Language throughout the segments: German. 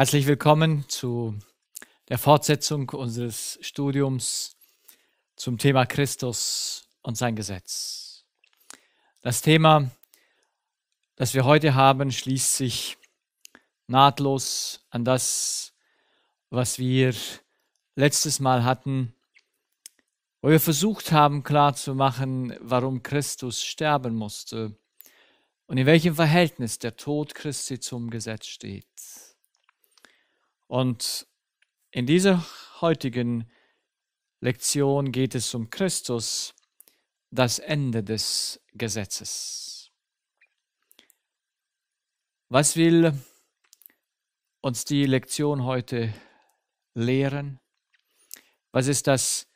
Herzlich willkommen zu der Fortsetzung unseres Studiums zum Thema Christus und sein Gesetz. Das Thema, das wir heute haben, schließt sich nahtlos an das, was wir letztes Mal hatten, wo wir versucht haben klarzumachen, warum Christus sterben musste und in welchem Verhältnis der Tod Christi zum Gesetz steht. Und in dieser heutigen Lektion geht es um Christus, das Ende des Gesetzes. Was will uns die Lektion heute lehren? Was ist das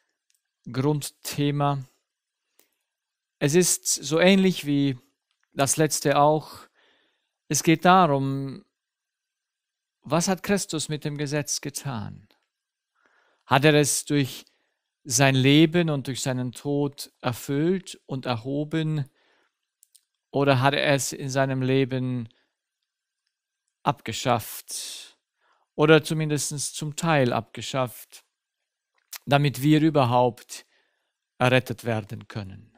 Grundthema? Es ist so ähnlich wie das letzte auch. Es geht darum, was hat Christus mit dem Gesetz getan? Hat er es durch sein Leben und durch seinen Tod erfüllt und erhoben oder hat er es in seinem Leben abgeschafft oder zumindest zum Teil abgeschafft, damit wir überhaupt errettet werden können?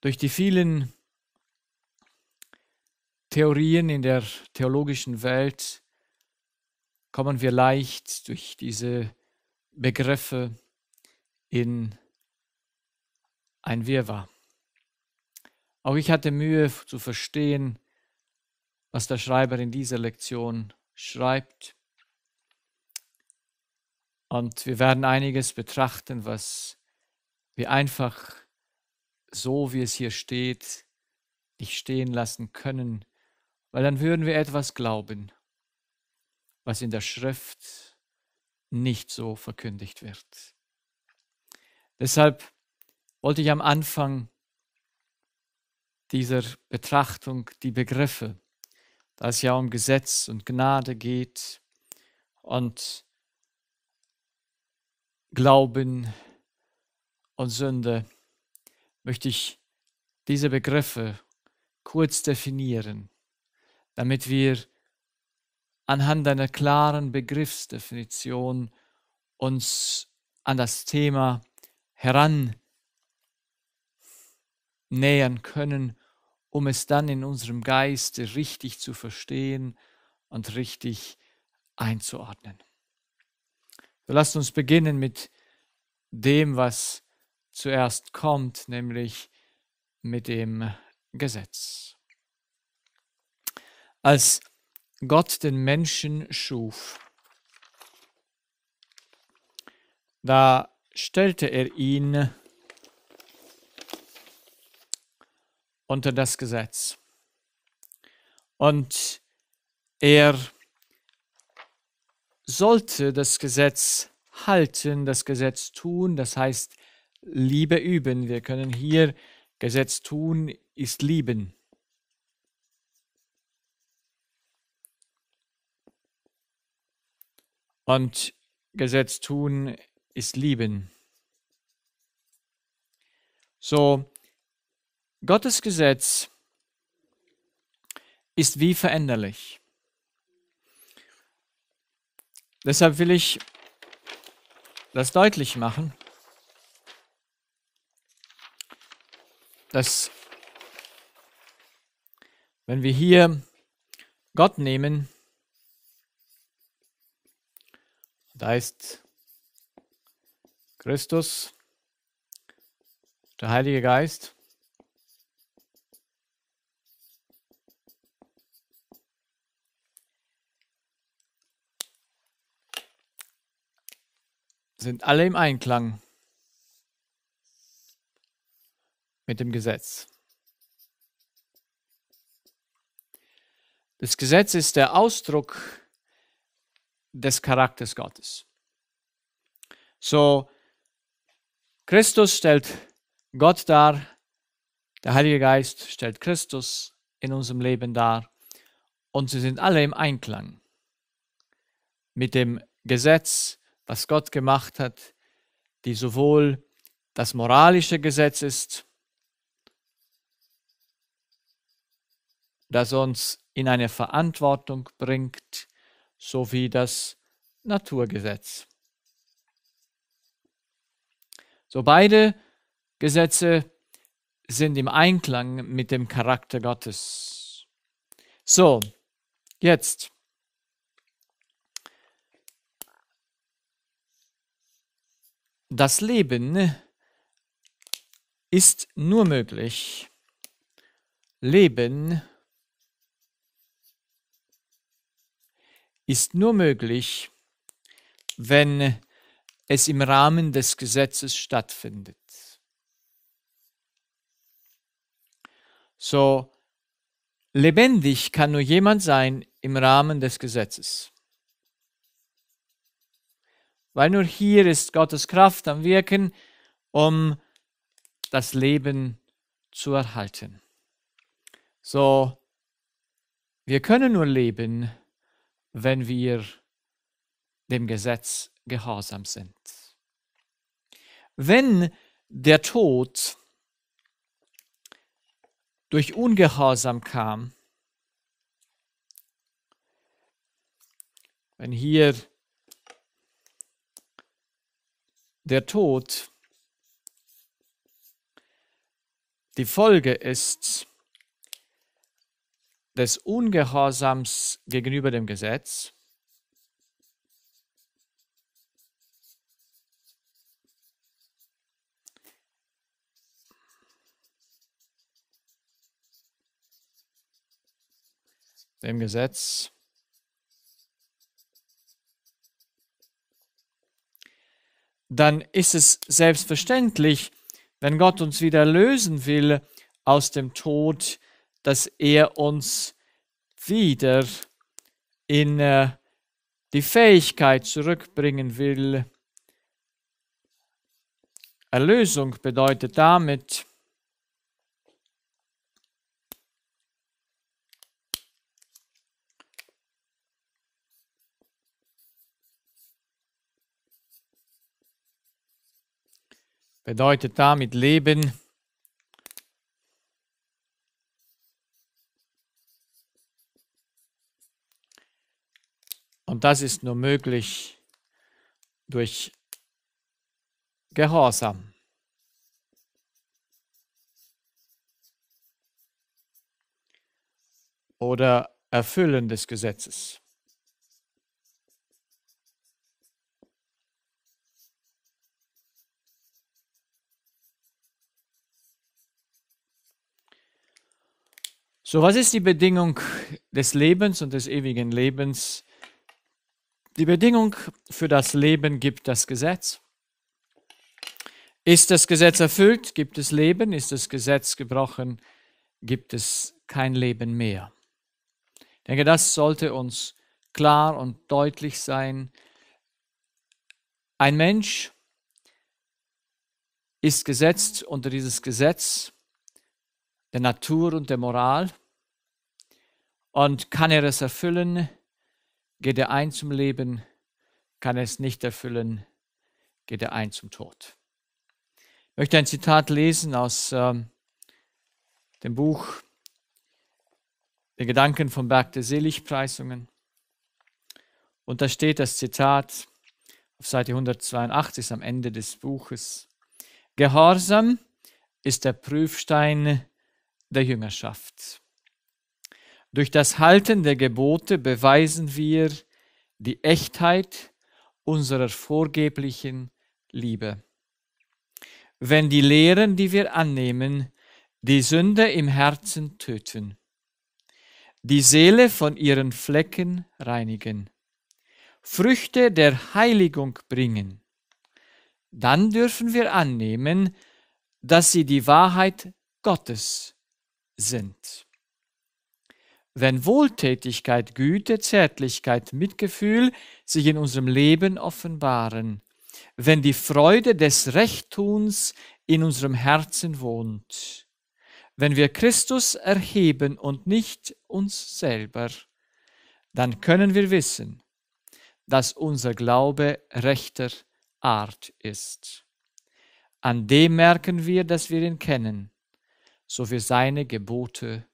Durch die vielen Theorien in der theologischen Welt kommen wir leicht durch diese Begriffe in ein Wirrwarr. Auch ich hatte Mühe zu verstehen, was der Schreiber in dieser Lektion schreibt. Und wir werden einiges betrachten, was wir einfach so, wie es hier steht, nicht stehen lassen können weil dann würden wir etwas glauben, was in der Schrift nicht so verkündigt wird. Deshalb wollte ich am Anfang dieser Betrachtung die Begriffe, da es ja um Gesetz und Gnade geht und Glauben und Sünde, möchte ich diese Begriffe kurz definieren damit wir anhand einer klaren Begriffsdefinition uns an das Thema heran nähern können, um es dann in unserem Geiste richtig zu verstehen und richtig einzuordnen. So lasst uns beginnen mit dem, was zuerst kommt, nämlich mit dem Gesetz als Gott den Menschen schuf. Da stellte er ihn unter das Gesetz. Und er sollte das Gesetz halten, das Gesetz tun, das heißt Liebe üben. Wir können hier Gesetz tun ist lieben. Und Gesetz tun ist lieben. So, Gottes Gesetz ist wie veränderlich. Deshalb will ich das deutlich machen, dass wenn wir hier Gott nehmen, Da ist Christus, der Heilige Geist. sind alle im Einklang mit dem Gesetz. Das Gesetz ist der Ausdruck des Charakters Gottes. So, Christus stellt Gott dar, der Heilige Geist stellt Christus in unserem Leben dar und sie sind alle im Einklang mit dem Gesetz, was Gott gemacht hat, die sowohl das moralische Gesetz ist, das uns in eine Verantwortung bringt, sowie das Naturgesetz. So beide Gesetze sind im Einklang mit dem Charakter Gottes. So, jetzt. Das Leben ist nur möglich. Leben ist ist nur möglich, wenn es im Rahmen des Gesetzes stattfindet. So lebendig kann nur jemand sein im Rahmen des Gesetzes. Weil nur hier ist Gottes Kraft am Wirken, um das Leben zu erhalten. So, wir können nur leben, wenn wir dem Gesetz gehorsam sind. Wenn der Tod durch Ungehorsam kam, wenn hier der Tod die Folge ist des Ungehorsams gegenüber dem Gesetz, dem Gesetz, dann ist es selbstverständlich, wenn Gott uns wieder lösen will aus dem Tod, dass er uns wieder in äh, die Fähigkeit zurückbringen will. Erlösung bedeutet damit, bedeutet damit Leben. Und das ist nur möglich durch Gehorsam. Oder Erfüllen des Gesetzes. So, was ist die Bedingung des Lebens und des ewigen Lebens? Die Bedingung für das Leben gibt das Gesetz. Ist das Gesetz erfüllt, gibt es Leben. Ist das Gesetz gebrochen, gibt es kein Leben mehr. Ich denke, das sollte uns klar und deutlich sein. Ein Mensch ist gesetzt unter dieses Gesetz der Natur und der Moral. Und kann er es erfüllen? Geht er ein zum Leben, kann es nicht erfüllen, geht er ein zum Tod. Ich möchte ein Zitat lesen aus ähm, dem Buch Der Gedanken vom Berg der Seligpreisungen. Und da steht das Zitat auf Seite 182 am Ende des Buches. Gehorsam ist der Prüfstein der Jüngerschaft. Durch das Halten der Gebote beweisen wir die Echtheit unserer vorgeblichen Liebe. Wenn die Lehren, die wir annehmen, die Sünde im Herzen töten, die Seele von ihren Flecken reinigen, Früchte der Heiligung bringen, dann dürfen wir annehmen, dass sie die Wahrheit Gottes sind wenn Wohltätigkeit, Güte, Zärtlichkeit, Mitgefühl sich in unserem Leben offenbaren, wenn die Freude des Rechttuns in unserem Herzen wohnt, wenn wir Christus erheben und nicht uns selber, dann können wir wissen, dass unser Glaube rechter Art ist. An dem merken wir, dass wir ihn kennen, so wir seine Gebote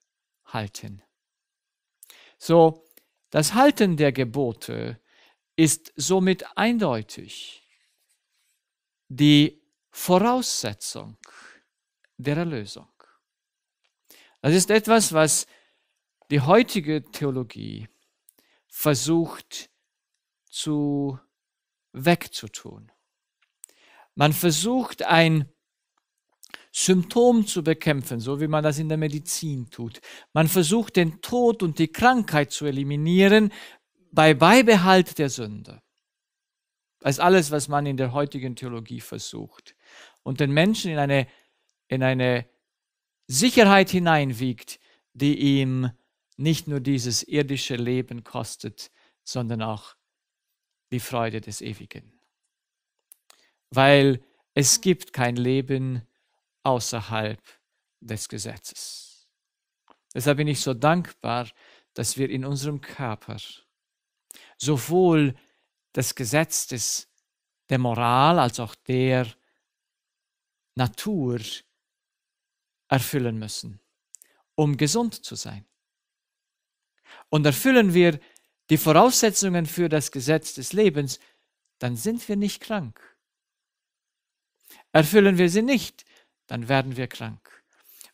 halten. So, das Halten der Gebote ist somit eindeutig die Voraussetzung der Erlösung. Das ist etwas, was die heutige Theologie versucht zu wegzutun. Man versucht ein Symptom zu bekämpfen, so wie man das in der Medizin tut. Man versucht den Tod und die Krankheit zu eliminieren bei Beibehalt der Sünde. Das ist alles, was man in der heutigen Theologie versucht. Und den Menschen in eine, in eine Sicherheit hineinwiegt, die ihm nicht nur dieses irdische Leben kostet, sondern auch die Freude des Ewigen. Weil es gibt kein Leben, außerhalb des Gesetzes. Deshalb bin ich so dankbar, dass wir in unserem Körper sowohl das Gesetz des, der Moral als auch der Natur erfüllen müssen, um gesund zu sein. Und erfüllen wir die Voraussetzungen für das Gesetz des Lebens, dann sind wir nicht krank. Erfüllen wir sie nicht, dann werden wir krank.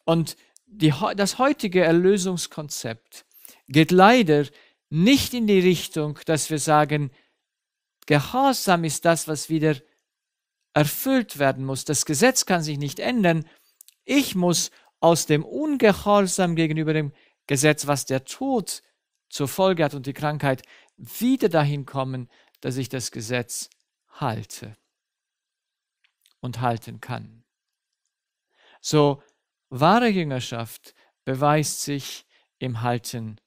Und die, das heutige Erlösungskonzept geht leider nicht in die Richtung, dass wir sagen, Gehorsam ist das, was wieder erfüllt werden muss. Das Gesetz kann sich nicht ändern. Ich muss aus dem Ungehorsam gegenüber dem Gesetz, was der Tod zur Folge hat und die Krankheit, wieder dahin kommen, dass ich das Gesetz halte und halten kann. So wahre Jüngerschaft beweist sich im Halten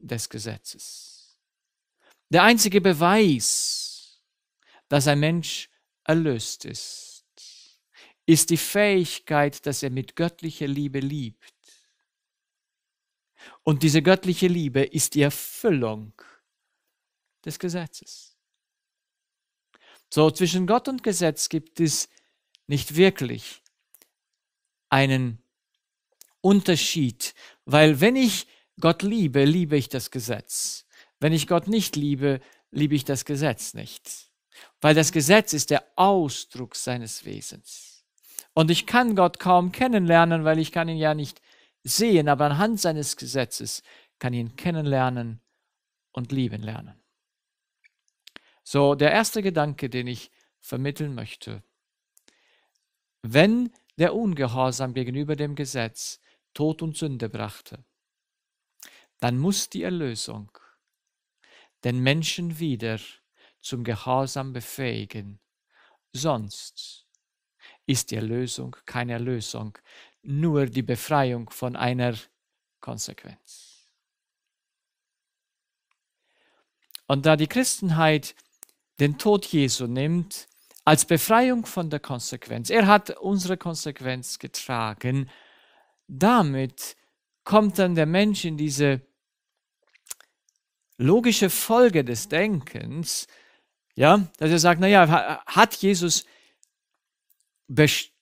des Gesetzes. Der einzige Beweis, dass ein Mensch erlöst ist, ist die Fähigkeit, dass er mit göttlicher Liebe liebt. Und diese göttliche Liebe ist die Erfüllung des Gesetzes. So zwischen Gott und Gesetz gibt es nicht wirklich einen Unterschied, weil wenn ich Gott liebe, liebe ich das Gesetz. Wenn ich Gott nicht liebe, liebe ich das Gesetz nicht, weil das Gesetz ist der Ausdruck seines Wesens. Und ich kann Gott kaum kennenlernen, weil ich kann ihn ja nicht sehen, aber anhand seines Gesetzes kann ich ihn kennenlernen und lieben lernen. So, der erste Gedanke, den ich vermitteln möchte. Wenn der Ungehorsam gegenüber dem Gesetz Tod und Sünde brachte. Dann muss die Erlösung den Menschen wieder zum Gehorsam befähigen, sonst ist die Erlösung keine Erlösung, nur die Befreiung von einer Konsequenz. Und da die Christenheit den Tod Jesu nimmt als Befreiung von der Konsequenz. Er hat unsere Konsequenz getragen. Damit kommt dann der Mensch in diese logische Folge des Denkens, ja, dass er sagt, naja, hat Jesus,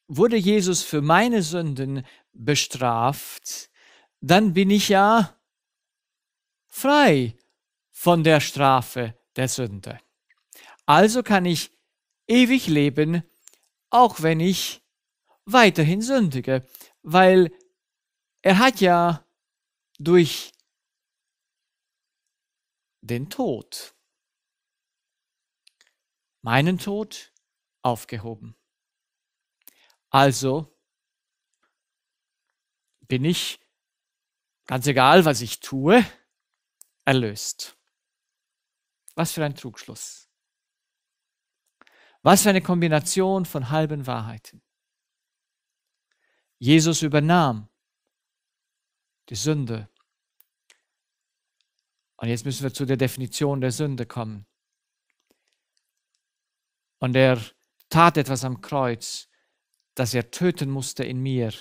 wurde Jesus für meine Sünden bestraft, dann bin ich ja frei von der Strafe der Sünde. Also kann ich ewig leben, auch wenn ich weiterhin sündige, weil er hat ja durch den Tod meinen Tod aufgehoben. Also bin ich, ganz egal was ich tue, erlöst. Was für ein Trugschluss. Was für eine Kombination von halben Wahrheiten. Jesus übernahm die Sünde. Und jetzt müssen wir zu der Definition der Sünde kommen. Und er tat etwas am Kreuz, das er töten musste in mir,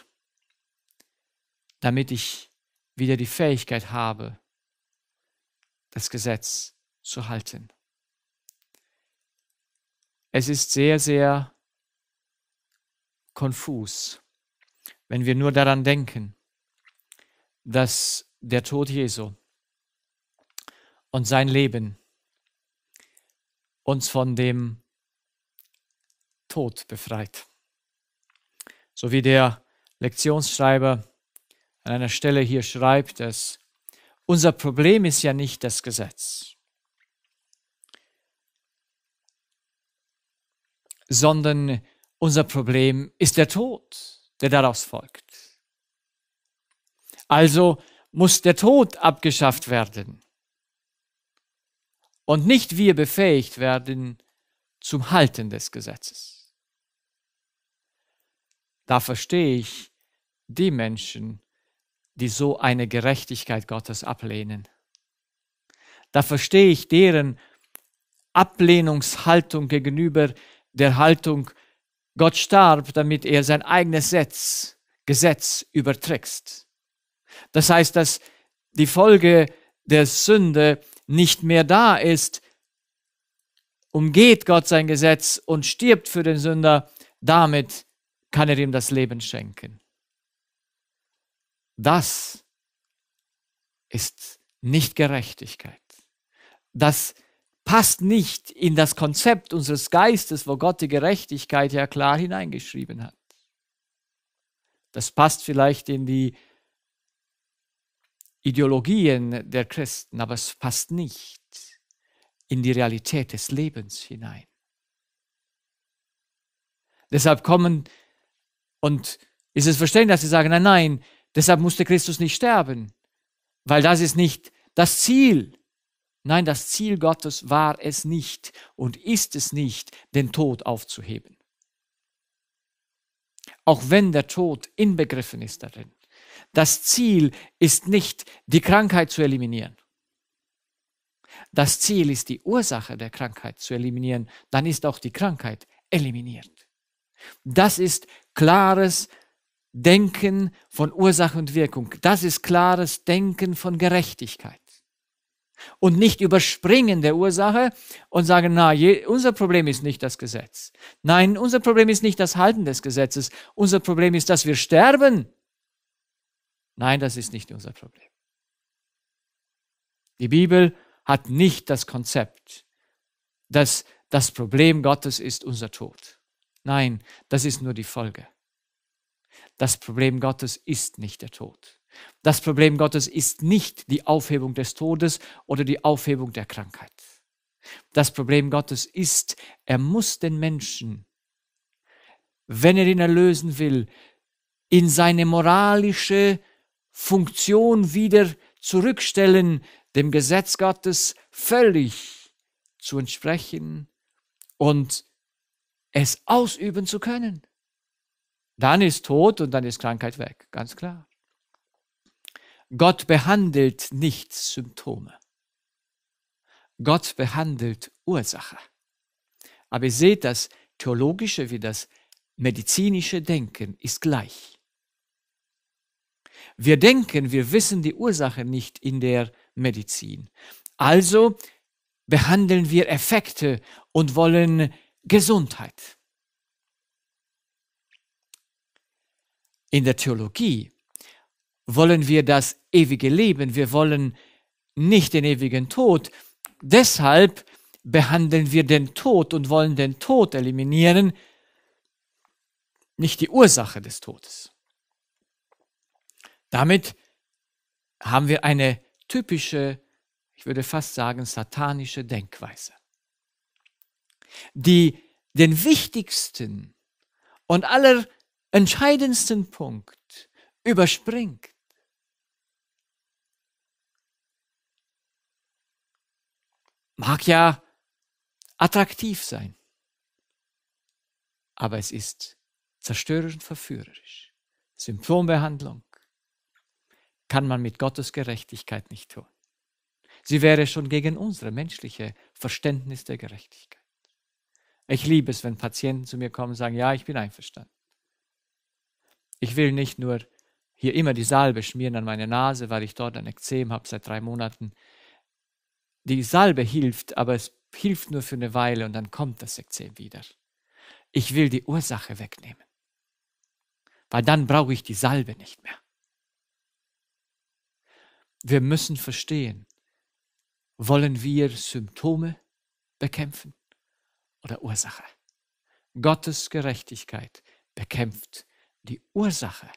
damit ich wieder die Fähigkeit habe, das Gesetz zu halten. Es ist sehr, sehr konfus, wenn wir nur daran denken, dass der Tod Jesu und sein Leben uns von dem Tod befreit. So wie der Lektionsschreiber an einer Stelle hier schreibt, dass unser Problem ist ja nicht das Gesetz. ist. sondern unser Problem ist der Tod, der daraus folgt. Also muss der Tod abgeschafft werden und nicht wir befähigt werden zum Halten des Gesetzes. Da verstehe ich die Menschen, die so eine Gerechtigkeit Gottes ablehnen. Da verstehe ich deren Ablehnungshaltung gegenüber der Haltung, Gott starb, damit er sein eigenes Setz, Gesetz überträgt. Das heißt, dass die Folge der Sünde nicht mehr da ist, umgeht Gott sein Gesetz und stirbt für den Sünder, damit kann er ihm das Leben schenken. Das ist nicht Gerechtigkeit. Das ist passt nicht in das Konzept unseres Geistes, wo Gott die Gerechtigkeit ja klar hineingeschrieben hat. Das passt vielleicht in die Ideologien der Christen, aber es passt nicht in die Realität des Lebens hinein. Deshalb kommen und ist es verständlich, dass sie sagen, nein, nein, deshalb musste Christus nicht sterben, weil das ist nicht das Ziel Nein, das Ziel Gottes war es nicht und ist es nicht, den Tod aufzuheben. Auch wenn der Tod inbegriffen ist darin. Das Ziel ist nicht, die Krankheit zu eliminieren. Das Ziel ist, die Ursache der Krankheit zu eliminieren. Dann ist auch die Krankheit eliminiert. Das ist klares Denken von Ursache und Wirkung. Das ist klares Denken von Gerechtigkeit und nicht überspringen der Ursache und sagen, na, je, unser Problem ist nicht das Gesetz. Nein, unser Problem ist nicht das Halten des Gesetzes. Unser Problem ist, dass wir sterben. Nein, das ist nicht unser Problem. Die Bibel hat nicht das Konzept, dass das Problem Gottes ist unser Tod. Nein, das ist nur die Folge. Das Problem Gottes ist nicht der Tod. Das Problem Gottes ist nicht die Aufhebung des Todes oder die Aufhebung der Krankheit. Das Problem Gottes ist, er muss den Menschen, wenn er ihn erlösen will, in seine moralische Funktion wieder zurückstellen, dem Gesetz Gottes völlig zu entsprechen und es ausüben zu können. Dann ist Tod und dann ist Krankheit weg, ganz klar. Gott behandelt nicht Symptome. Gott behandelt Ursache. Aber ihr seht, das theologische wie das medizinische Denken ist gleich. Wir denken, wir wissen die Ursache nicht in der Medizin. Also behandeln wir Effekte und wollen Gesundheit. In der Theologie wollen wir das ewige Leben, wir wollen nicht den ewigen Tod. Deshalb behandeln wir den Tod und wollen den Tod eliminieren, nicht die Ursache des Todes. Damit haben wir eine typische, ich würde fast sagen, satanische Denkweise, die den wichtigsten und allerentscheidendsten Punkt überspringt. mag ja attraktiv sein, aber es ist zerstörerisch und verführerisch. Symptombehandlung kann man mit Gottes Gerechtigkeit nicht tun. Sie wäre schon gegen unsere menschliche Verständnis der Gerechtigkeit. Ich liebe es, wenn Patienten zu mir kommen und sagen, ja, ich bin einverstanden. Ich will nicht nur hier immer die Salbe schmieren an meine Nase, weil ich dort ein Ekzem habe seit drei Monaten die Salbe hilft, aber es hilft nur für eine Weile und dann kommt das Ekzem wieder. Ich will die Ursache wegnehmen, weil dann brauche ich die Salbe nicht mehr. Wir müssen verstehen, wollen wir Symptome bekämpfen oder Ursache? Gottes Gerechtigkeit bekämpft die Ursache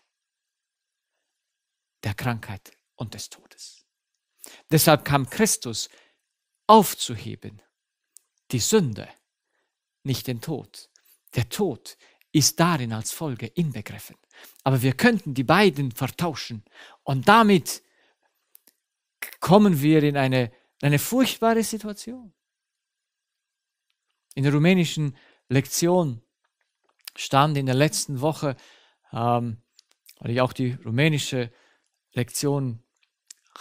der Krankheit und des Todes. Deshalb kam Christus aufzuheben. Die Sünde, nicht den Tod. Der Tod ist darin als Folge inbegriffen. Aber wir könnten die beiden vertauschen und damit kommen wir in eine, eine furchtbare Situation. In der rumänischen Lektion stand in der letzten Woche, ähm, weil ich auch die rumänische Lektion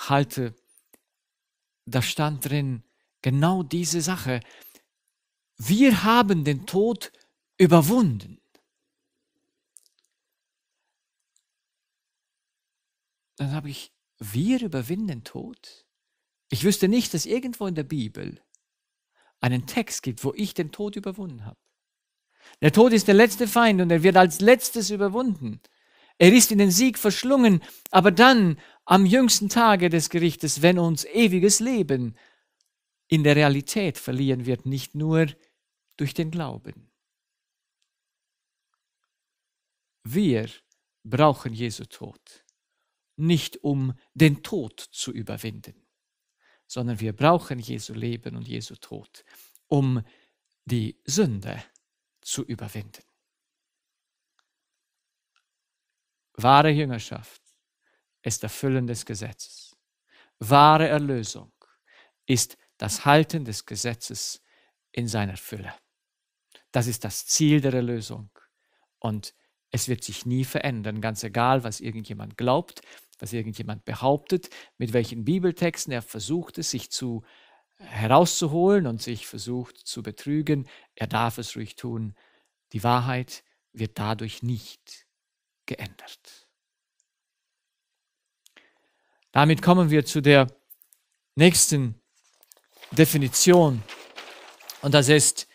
halte, da stand drin, genau diese Sache. Wir haben den Tod überwunden. Dann habe ich, wir überwinden den Tod? Ich wüsste nicht, dass irgendwo in der Bibel einen Text gibt, wo ich den Tod überwunden habe. Der Tod ist der letzte Feind und er wird als letztes überwunden. Er ist in den Sieg verschlungen, aber dann am jüngsten Tage des Gerichtes, wenn uns ewiges Leben in der Realität verlieren wird, nicht nur durch den Glauben. Wir brauchen Jesu Tod, nicht um den Tod zu überwinden, sondern wir brauchen Jesu Leben und Jesu Tod, um die Sünde zu überwinden. Wahre Jüngerschaft ist Erfüllen des Gesetzes. Wahre Erlösung ist das Halten des Gesetzes in seiner Fülle. Das ist das Ziel der Erlösung. Und es wird sich nie verändern, ganz egal, was irgendjemand glaubt, was irgendjemand behauptet, mit welchen Bibeltexten er versucht es, sich zu äh, herauszuholen und sich versucht zu betrügen. Er darf es ruhig tun. Die Wahrheit wird dadurch nicht geändert. Damit kommen wir zu der nächsten Definition. Und das ist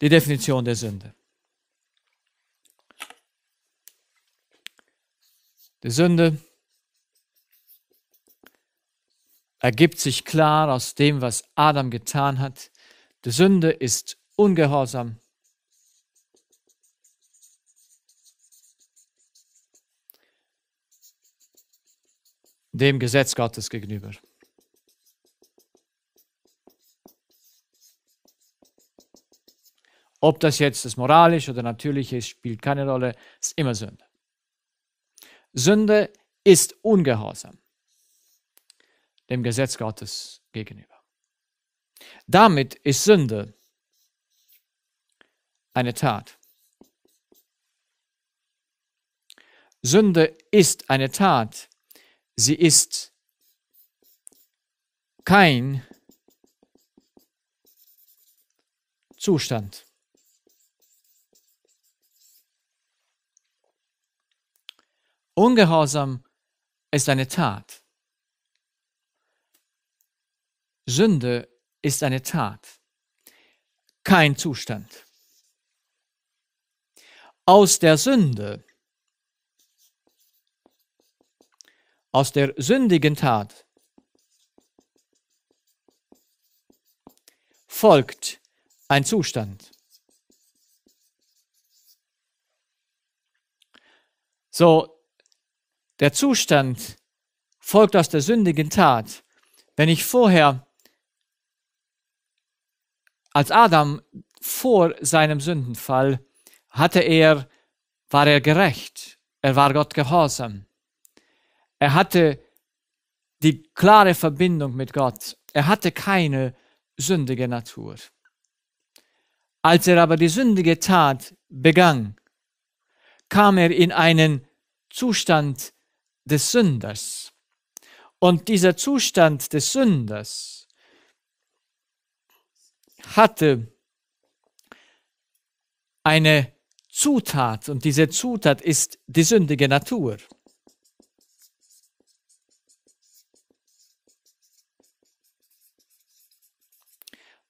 die Definition der Sünde. Die Sünde ergibt sich klar aus dem, was Adam getan hat. Die Sünde ist ungehorsam. dem Gesetz Gottes gegenüber. Ob das jetzt das Moralische oder Natürliche ist, spielt keine Rolle, ist immer Sünde. Sünde ist Ungehorsam dem Gesetz Gottes gegenüber. Damit ist Sünde eine Tat. Sünde ist eine Tat. Sie ist kein Zustand. Ungehorsam ist eine Tat. Sünde ist eine Tat, kein Zustand. Aus der Sünde, aus der sündigen Tat folgt ein Zustand. So, der Zustand folgt aus der sündigen Tat. Wenn ich vorher, als Adam vor seinem Sündenfall, hatte er, war er gerecht, er war Gott gehorsam. Er hatte die klare Verbindung mit Gott. Er hatte keine sündige Natur. Als er aber die sündige Tat begann, kam er in einen Zustand des Sünders. Und dieser Zustand des Sünders hatte eine Zutat und diese Zutat ist die sündige Natur.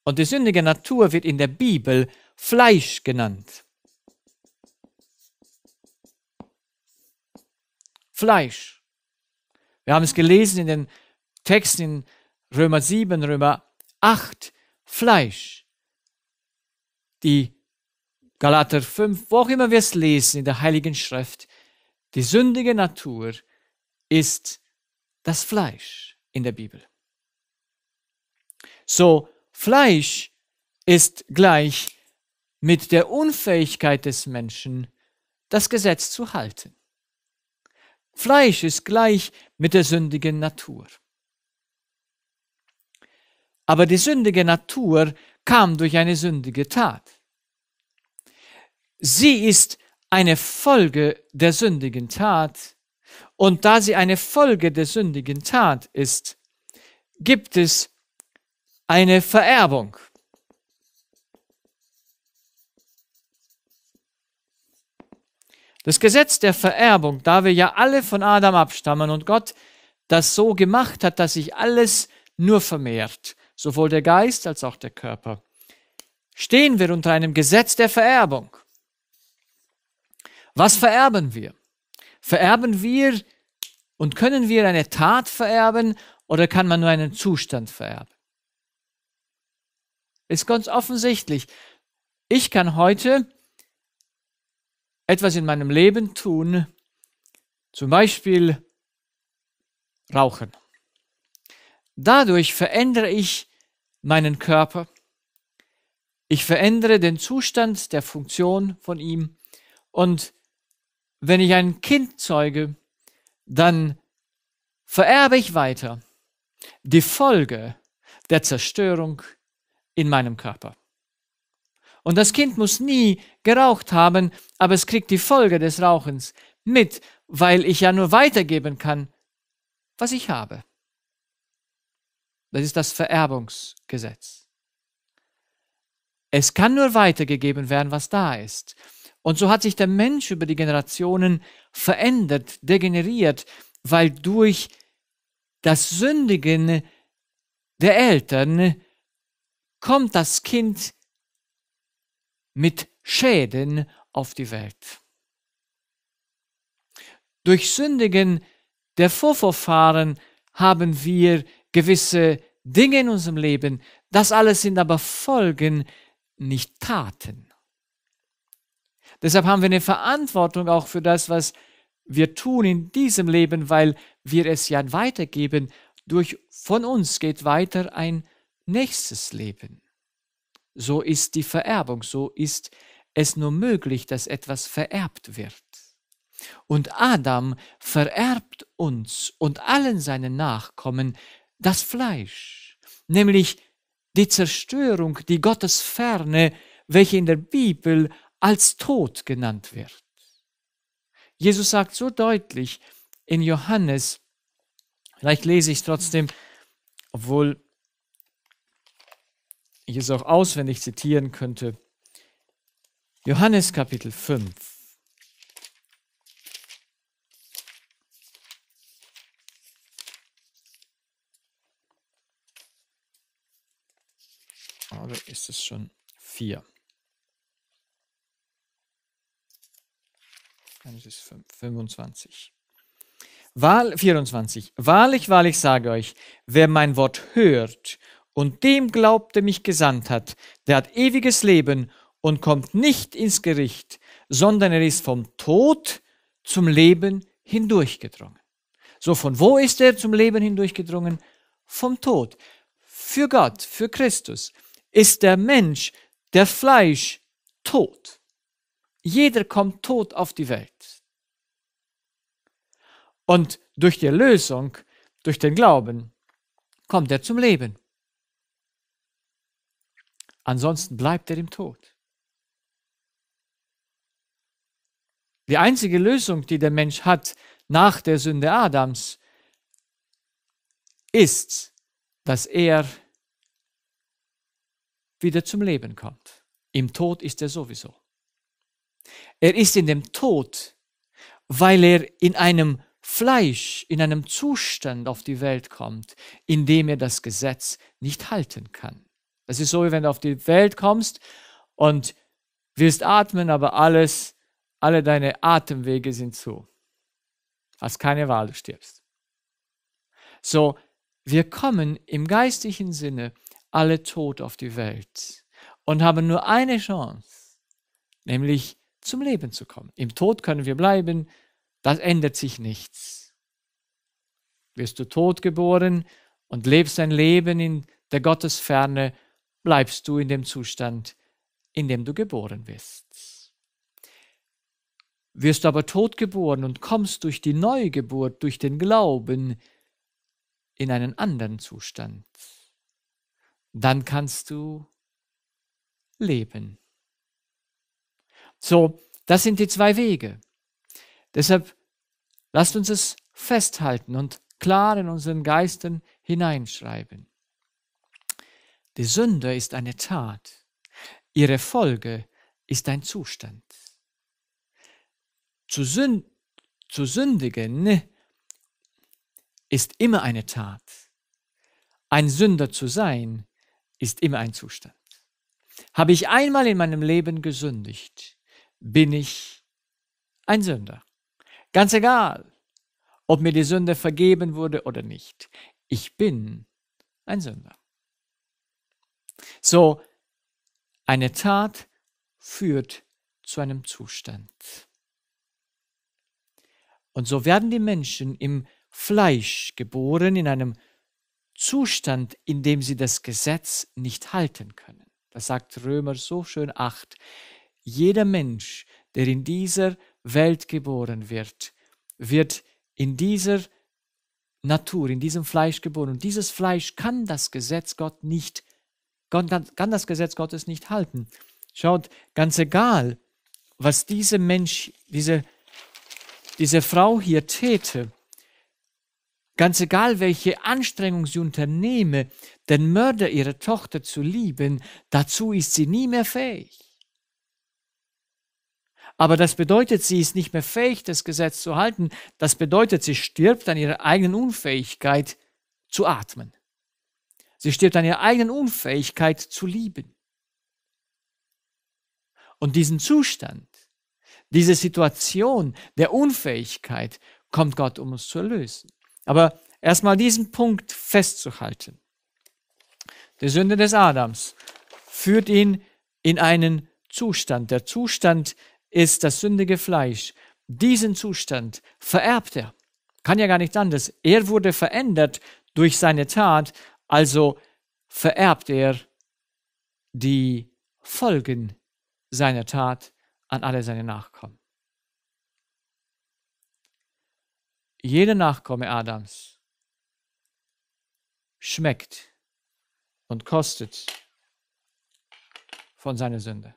Und die sündige Natur wird in der Bibel Fleisch genannt. Fleisch. Wir haben es gelesen in den Texten in Römer 7, Römer 8, Fleisch. Die Galater 5, wo auch immer wir es lesen in der Heiligen Schrift, die sündige Natur ist das Fleisch in der Bibel. So, Fleisch ist gleich mit der Unfähigkeit des Menschen, das Gesetz zu halten. Fleisch ist gleich mit der sündigen Natur. Aber die sündige Natur kam durch eine sündige Tat. Sie ist eine Folge der sündigen Tat. Und da sie eine Folge der sündigen Tat ist, gibt es eine Vererbung. Das Gesetz der Vererbung, da wir ja alle von Adam abstammen und Gott das so gemacht hat, dass sich alles nur vermehrt, sowohl der Geist als auch der Körper, stehen wir unter einem Gesetz der Vererbung. Was vererben wir? Vererben wir und können wir eine Tat vererben oder kann man nur einen Zustand vererben? Ist ganz offensichtlich. Ich kann heute etwas in meinem Leben tun, zum Beispiel rauchen. Dadurch verändere ich meinen Körper, ich verändere den Zustand der Funktion von ihm und wenn ich ein Kind zeuge, dann vererbe ich weiter die Folge der Zerstörung in meinem Körper. Und das Kind muss nie geraucht haben, aber es kriegt die Folge des Rauchens mit, weil ich ja nur weitergeben kann, was ich habe. Das ist das Vererbungsgesetz. Es kann nur weitergegeben werden, was da ist. Und so hat sich der Mensch über die Generationen verändert, degeneriert, weil durch das Sündigen der Eltern kommt das Kind mit Schäden auf die Welt. Durch Sündigen der Vorvorfahren haben wir gewisse Dinge in unserem Leben. Das alles sind aber Folgen, nicht Taten. Deshalb haben wir eine Verantwortung auch für das, was wir tun in diesem Leben, weil wir es ja weitergeben. Durch von uns geht weiter ein nächstes Leben. So ist die Vererbung, so ist es nur möglich, dass etwas vererbt wird. Und Adam vererbt uns und allen seinen Nachkommen das Fleisch, nämlich die Zerstörung, die Gottesferne, welche in der Bibel als Tod genannt wird. Jesus sagt so deutlich in Johannes, vielleicht lese ich es trotzdem, obwohl ich es auch auswendig zitieren könnte. Johannes Kapitel 5. Oder ist es schon 4? Johannes ist 5, 25. Wahl, 24. Wahrlich, wahrlich sage euch, wer mein Wort hört und dem glaubt, der mich gesandt hat, der hat ewiges Leben und kommt nicht ins Gericht, sondern er ist vom Tod zum Leben hindurchgedrungen. So, von wo ist er zum Leben hindurchgedrungen? Vom Tod. Für Gott, für Christus ist der Mensch, der Fleisch, tot. Jeder kommt tot auf die Welt. Und durch die Erlösung, durch den Glauben, kommt er zum Leben. Ansonsten bleibt er im Tod. Die einzige Lösung, die der Mensch hat nach der Sünde Adams, ist, dass er wieder zum Leben kommt. Im Tod ist er sowieso. Er ist in dem Tod, weil er in einem Fleisch, in einem Zustand auf die Welt kommt, in dem er das Gesetz nicht halten kann. Das ist so, wie wenn du auf die Welt kommst und wirst atmen, aber alles, alle deine Atemwege sind zu. Hast keine Wahl, du stirbst. So, wir kommen im geistlichen Sinne alle tot auf die Welt und haben nur eine Chance, nämlich zum Leben zu kommen. Im Tod können wir bleiben, das ändert sich nichts. Wirst du tot geboren und lebst dein Leben in der Gottesferne, bleibst du in dem Zustand, in dem du geboren wirst. Wirst du aber tot geboren und kommst durch die Neugeburt, durch den Glauben, in einen anderen Zustand. Dann kannst du leben. So, das sind die zwei Wege. Deshalb lasst uns es festhalten und klar in unseren Geistern hineinschreiben. Die Sünde ist eine Tat, ihre Folge ist ein Zustand. Zu, sünd, zu sündigen ist immer eine Tat. Ein Sünder zu sein ist immer ein Zustand. Habe ich einmal in meinem Leben gesündigt, bin ich ein Sünder. Ganz egal, ob mir die Sünde vergeben wurde oder nicht. Ich bin ein Sünder. So, eine Tat führt zu einem Zustand. Und so werden die Menschen im Fleisch geboren, in einem Zustand, in dem sie das Gesetz nicht halten können. Das sagt Römer so schön 8. Jeder Mensch, der in dieser Welt geboren wird, wird in dieser Natur, in diesem Fleisch geboren. Und dieses Fleisch kann das Gesetz Gott nicht Gott kann das Gesetz Gottes nicht halten. Schaut, ganz egal, was diese Mensch, diese, diese Frau hier täte, ganz egal, welche Anstrengung sie unternehme, den Mörder ihrer Tochter zu lieben, dazu ist sie nie mehr fähig. Aber das bedeutet, sie ist nicht mehr fähig, das Gesetz zu halten. Das bedeutet, sie stirbt an ihrer eigenen Unfähigkeit zu atmen. Sie stirbt an ihrer eigenen Unfähigkeit zu lieben. Und diesen Zustand, diese Situation der Unfähigkeit kommt Gott, um uns zu erlösen. Aber erstmal diesen Punkt festzuhalten. Die Sünde des Adams führt ihn in einen Zustand. Der Zustand ist das sündige Fleisch. Diesen Zustand vererbt er. Kann ja gar nicht anders. Er wurde verändert durch seine Tat also vererbt er die Folgen seiner Tat an alle seine Nachkommen. Jeder Nachkomme Adams schmeckt und kostet von seiner Sünde.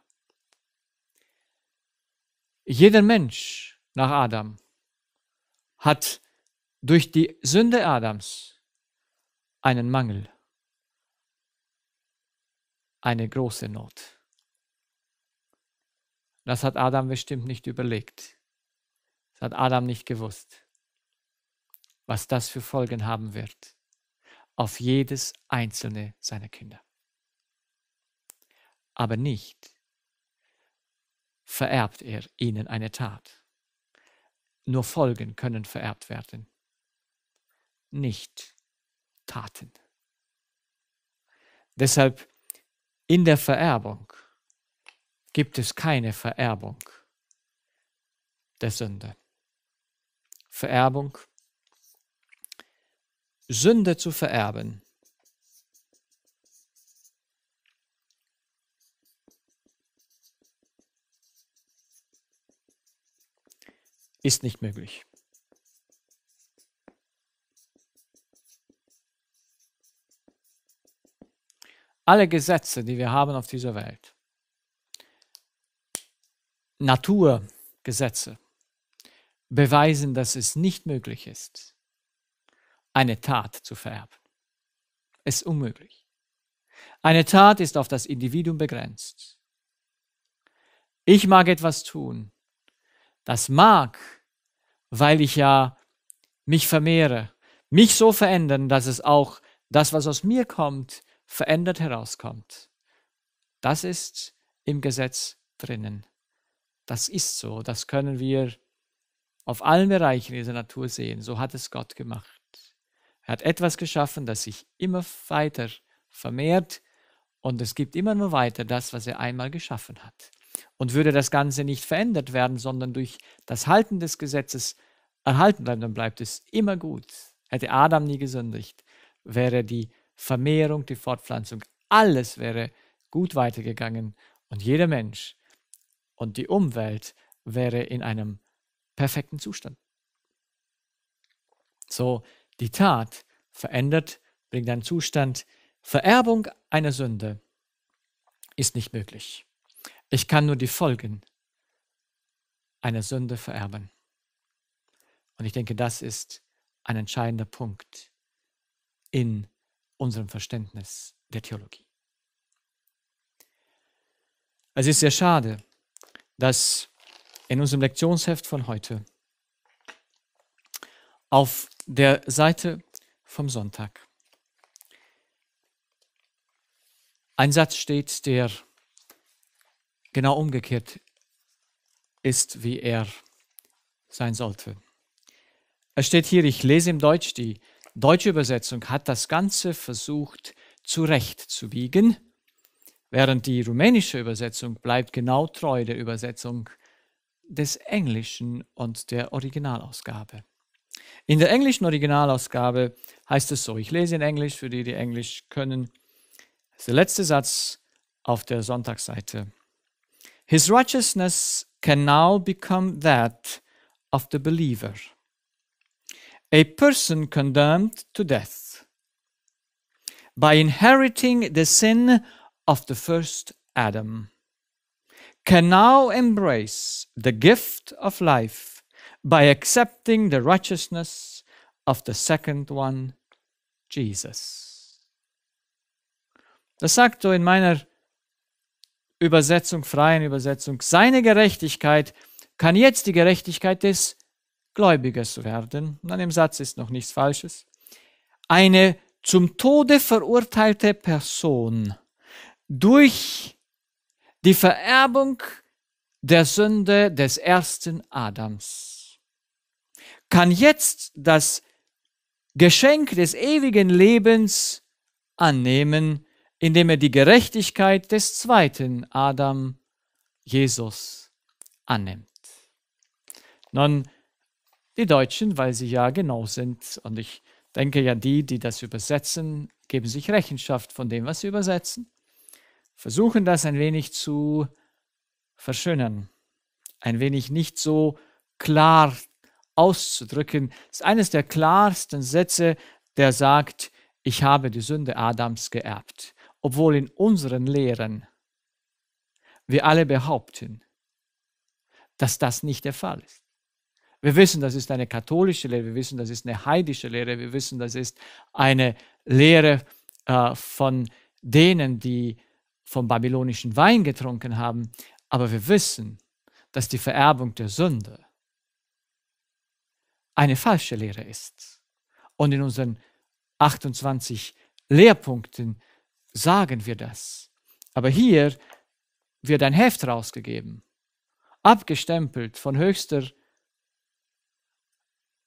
Jeder Mensch nach Adam hat durch die Sünde Adams einen Mangel, eine große Not. Das hat Adam bestimmt nicht überlegt. Das hat Adam nicht gewusst, was das für Folgen haben wird auf jedes einzelne seiner Kinder. Aber nicht vererbt er ihnen eine Tat. Nur Folgen können vererbt werden. Nicht taten. Deshalb in der Vererbung gibt es keine Vererbung der Sünde. Vererbung, Sünde zu vererben, ist nicht möglich. alle Gesetze, die wir haben auf dieser Welt. Naturgesetze beweisen, dass es nicht möglich ist, eine Tat zu vererben. Es ist unmöglich. Eine Tat ist auf das Individuum begrenzt. Ich mag etwas tun. Das mag, weil ich ja mich vermehre, mich so verändern, dass es auch das, was aus mir kommt, verändert herauskommt. Das ist im Gesetz drinnen. Das ist so. Das können wir auf allen Bereichen dieser Natur sehen. So hat es Gott gemacht. Er hat etwas geschaffen, das sich immer weiter vermehrt und es gibt immer nur weiter das, was er einmal geschaffen hat. Und würde das Ganze nicht verändert werden, sondern durch das Halten des Gesetzes erhalten bleiben, dann bleibt es immer gut. Hätte Adam nie gesündigt, wäre die Vermehrung, die Fortpflanzung, alles wäre gut weitergegangen und jeder Mensch und die Umwelt wäre in einem perfekten Zustand. So, die Tat verändert, bringt einen Zustand. Vererbung einer Sünde ist nicht möglich. Ich kann nur die Folgen einer Sünde vererben. Und ich denke, das ist ein entscheidender Punkt in der unserem Verständnis der Theologie. Es ist sehr schade, dass in unserem Lektionsheft von heute auf der Seite vom Sonntag ein Satz steht, der genau umgekehrt ist, wie er sein sollte. Es steht hier, ich lese im Deutsch die deutsche Übersetzung hat das Ganze versucht zurechtzubiegen, während die rumänische Übersetzung bleibt genau treu der Übersetzung des Englischen und der Originalausgabe. In der englischen Originalausgabe heißt es so, ich lese in Englisch für die, die Englisch können. Das ist der letzte Satz auf der Sonntagsseite. His righteousness can now become that of the believer. a person condemned to death by inheriting the sin of the first Adam can now embrace the gift of life by accepting the righteousness of the second one, Jesus. Das sagt so er in meiner Übersetzung, freien Übersetzung, seine Gerechtigkeit kann jetzt die Gerechtigkeit des Gläubiger zu werden. Und an dem Satz ist noch nichts Falsches. Eine zum Tode verurteilte Person durch die Vererbung der Sünde des ersten Adams kann jetzt das Geschenk des ewigen Lebens annehmen, indem er die Gerechtigkeit des zweiten Adam, Jesus, annimmt. Nun, die Deutschen, weil sie ja genau sind. Und ich denke ja, die, die das übersetzen, geben sich Rechenschaft von dem, was sie übersetzen, versuchen das ein wenig zu verschönern, ein wenig nicht so klar auszudrücken. Das ist eines der klarsten Sätze, der sagt, ich habe die Sünde Adams geerbt, obwohl in unseren Lehren wir alle behaupten, dass das nicht der Fall ist. Wir wissen, das ist eine katholische Lehre, wir wissen, das ist eine heidische Lehre, wir wissen, das ist eine Lehre äh, von denen, die vom babylonischen Wein getrunken haben, aber wir wissen, dass die Vererbung der Sünde eine falsche Lehre ist. Und in unseren 28 Lehrpunkten sagen wir das. Aber hier wird ein Heft rausgegeben, abgestempelt von höchster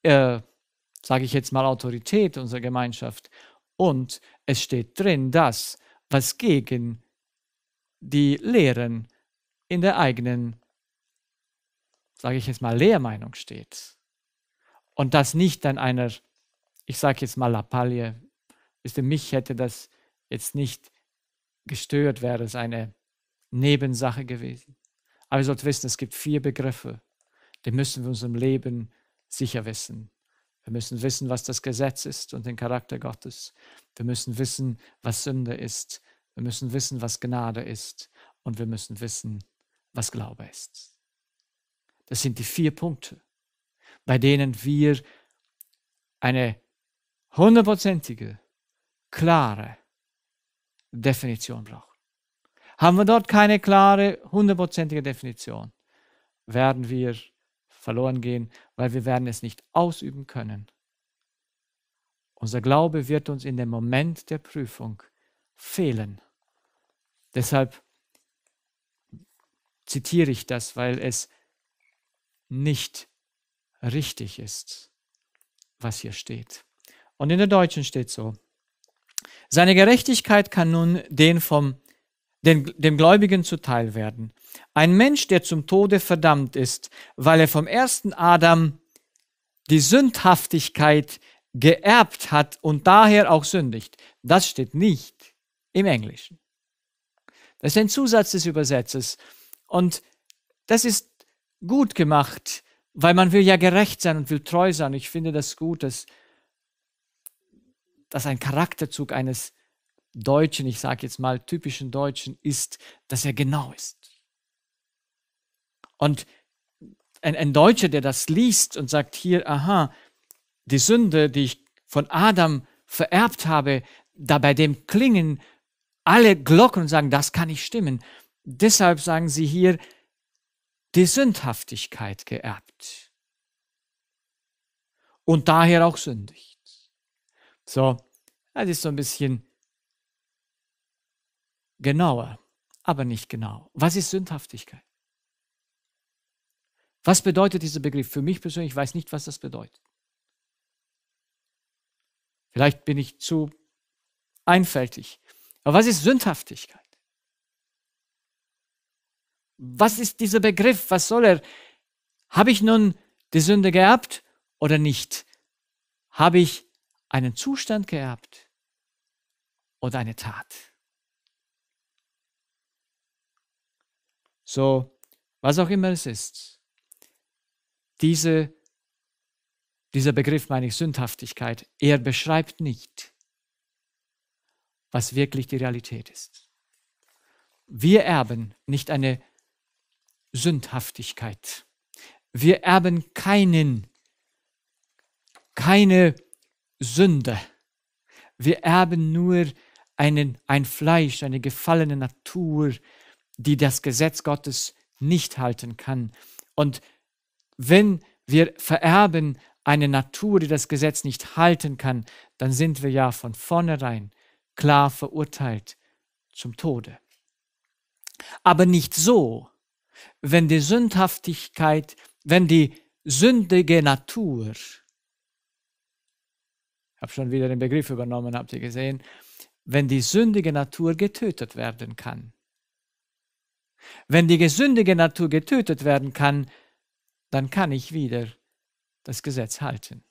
äh, sage ich jetzt mal, Autorität unserer Gemeinschaft. Und es steht drin, das, was gegen die Lehren in der eigenen, sage ich jetzt mal, Lehrmeinung steht. Und das nicht an einer, ich sage jetzt mal, Lappalie. Wisst ihr, mich hätte das jetzt nicht gestört, wäre es eine Nebensache gewesen. Aber ihr sollt wissen, es gibt vier Begriffe, die müssen wir unserem Leben sicher wissen. Wir müssen wissen, was das Gesetz ist und den Charakter Gottes. Wir müssen wissen, was Sünde ist. Wir müssen wissen, was Gnade ist. Und wir müssen wissen, was Glaube ist. Das sind die vier Punkte, bei denen wir eine hundertprozentige, klare Definition brauchen. Haben wir dort keine klare, hundertprozentige Definition, werden wir verloren gehen, weil wir werden es nicht ausüben können. Unser Glaube wird uns in dem Moment der Prüfung fehlen. Deshalb zitiere ich das, weil es nicht richtig ist, was hier steht. Und in der Deutschen steht so, seine Gerechtigkeit kann nun den vom den, dem Gläubigen zuteil werden. Ein Mensch, der zum Tode verdammt ist, weil er vom ersten Adam die Sündhaftigkeit geerbt hat und daher auch sündigt. Das steht nicht im Englischen. Das ist ein Zusatz des Übersetzers. Und das ist gut gemacht, weil man will ja gerecht sein und will treu sein. Ich finde das gut, dass, dass ein Charakterzug eines Deutschen, ich sage jetzt mal typischen Deutschen, ist, dass er genau ist. Und ein, ein Deutscher, der das liest und sagt hier, aha, die Sünde, die ich von Adam vererbt habe, da bei dem klingen alle Glocken und sagen, das kann nicht stimmen. Deshalb sagen sie hier, die Sündhaftigkeit geerbt. Und daher auch sündigt. So, das ist so ein bisschen genauer, aber nicht genau. Was ist Sündhaftigkeit? Was bedeutet dieser Begriff? Für mich persönlich ich weiß nicht, was das bedeutet. Vielleicht bin ich zu einfältig. Aber was ist Sündhaftigkeit? Was ist dieser Begriff? Was soll er? Habe ich nun die Sünde geerbt oder nicht? Habe ich einen Zustand geerbt oder eine Tat? So, was auch immer es ist. Diese, dieser Begriff meine ich Sündhaftigkeit, er beschreibt nicht, was wirklich die Realität ist. Wir erben nicht eine Sündhaftigkeit. Wir erben keinen, keine Sünde. Wir erben nur einen, ein Fleisch, eine gefallene Natur, die das Gesetz Gottes nicht halten kann. Und wenn wir vererben eine Natur, die das Gesetz nicht halten kann, dann sind wir ja von vornherein klar verurteilt zum Tode. Aber nicht so, wenn die Sündhaftigkeit, wenn die sündige Natur, ich habe schon wieder den Begriff übernommen, habt ihr gesehen, wenn die sündige Natur getötet werden kann. Wenn die gesündige Natur getötet werden kann, dann kann ich wieder das Gesetz halten.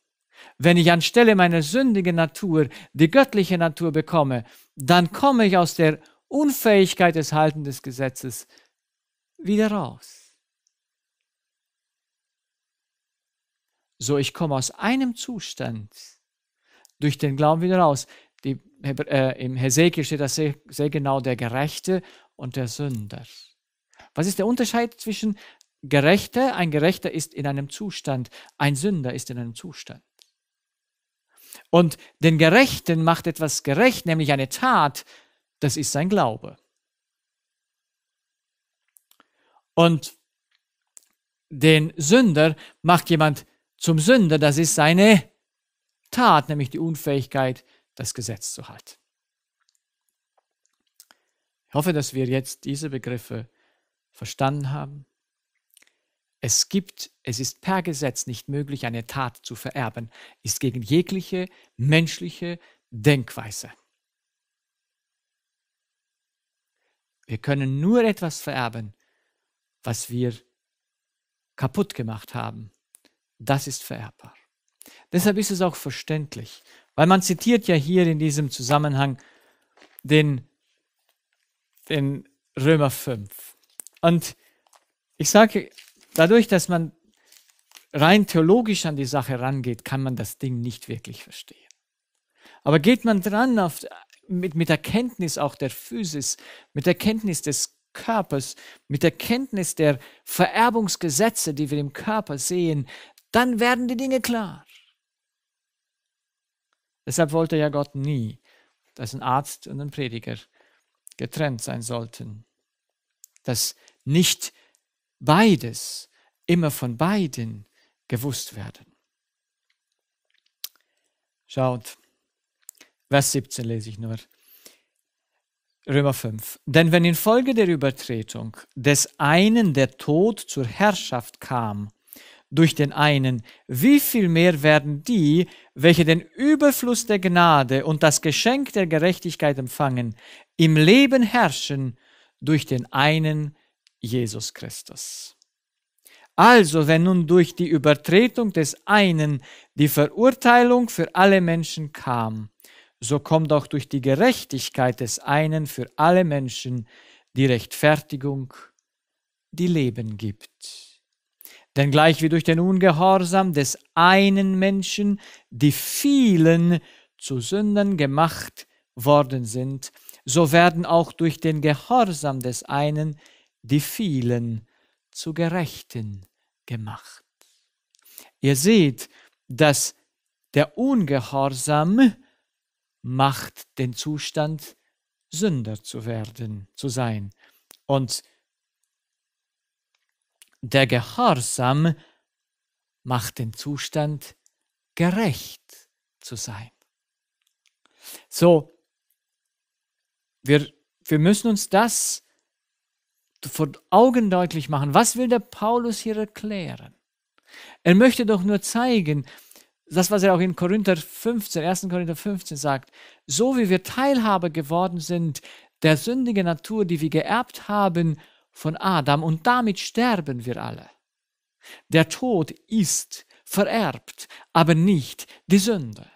Wenn ich anstelle meiner sündigen Natur die göttliche Natur bekomme, dann komme ich aus der Unfähigkeit des Halten des Gesetzes wieder raus. So, ich komme aus einem Zustand durch den Glauben wieder raus. Die, äh, Im Hesekiel steht das sehr, sehr genau, der Gerechte und der Sünder. Was ist der Unterschied zwischen Gerechter? Ein Gerechter ist in einem Zustand, ein Sünder ist in einem Zustand. Und den Gerechten macht etwas gerecht, nämlich eine Tat, das ist sein Glaube. Und den Sünder macht jemand zum Sünder, das ist seine Tat, nämlich die Unfähigkeit, das Gesetz zu halten. Ich hoffe, dass wir jetzt diese Begriffe verstanden haben? Es gibt, es ist per Gesetz nicht möglich, eine Tat zu vererben, ist gegen jegliche menschliche Denkweise. Wir können nur etwas vererben, was wir kaputt gemacht haben. Das ist vererbbar. Deshalb ist es auch verständlich, weil man zitiert ja hier in diesem Zusammenhang den, den Römer 5. Und ich sage, dadurch, dass man rein theologisch an die Sache rangeht, kann man das Ding nicht wirklich verstehen. Aber geht man dran auf, mit, mit Erkenntnis auch der Physis, mit Erkenntnis des Körpers, mit Erkenntnis der Vererbungsgesetze, die wir im Körper sehen, dann werden die Dinge klar. Deshalb wollte ja Gott nie, dass ein Arzt und ein Prediger getrennt sein sollten dass nicht beides immer von beiden gewusst werden. Schaut, Vers 17 lese ich nur. Römer 5. Denn wenn infolge der Übertretung des einen der Tod zur Herrschaft kam, durch den einen, wie viel mehr werden die, welche den Überfluss der Gnade und das Geschenk der Gerechtigkeit empfangen, im Leben herrschen durch den einen Jesus Christus. Also, wenn nun durch die Übertretung des einen die Verurteilung für alle Menschen kam, so kommt auch durch die Gerechtigkeit des einen für alle Menschen die Rechtfertigung, die Leben gibt. Denn gleich wie durch den Ungehorsam des einen Menschen die vielen zu Sündern gemacht worden sind, so werden auch durch den Gehorsam des einen die vielen zu Gerechten gemacht. Ihr seht, dass der Ungehorsam macht den Zustand, Sünder zu werden, zu sein. Und der Gehorsam macht den Zustand, gerecht zu sein. So, wir, wir müssen uns das vor Augen deutlich machen. Was will der Paulus hier erklären? Er möchte doch nur zeigen, das, was er auch in Korinther 15, 1. Korinther 15 sagt, so wie wir Teilhabe geworden sind der sündigen Natur, die wir geerbt haben von Adam, und damit sterben wir alle. Der Tod ist vererbt, aber nicht die Sünde.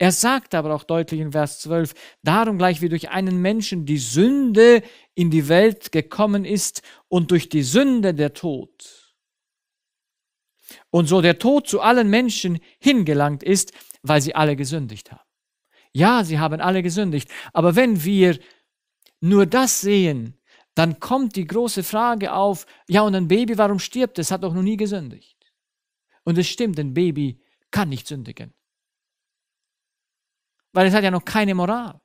Er sagt aber auch deutlich in Vers 12, darum gleich wie durch einen Menschen die Sünde in die Welt gekommen ist und durch die Sünde der Tod. Und so der Tod zu allen Menschen hingelangt ist, weil sie alle gesündigt haben. Ja, sie haben alle gesündigt, aber wenn wir nur das sehen, dann kommt die große Frage auf, ja und ein Baby, warum stirbt es? Hat doch noch nie gesündigt. Und es stimmt, ein Baby kann nicht sündigen. Weil es hat ja noch keine Moral.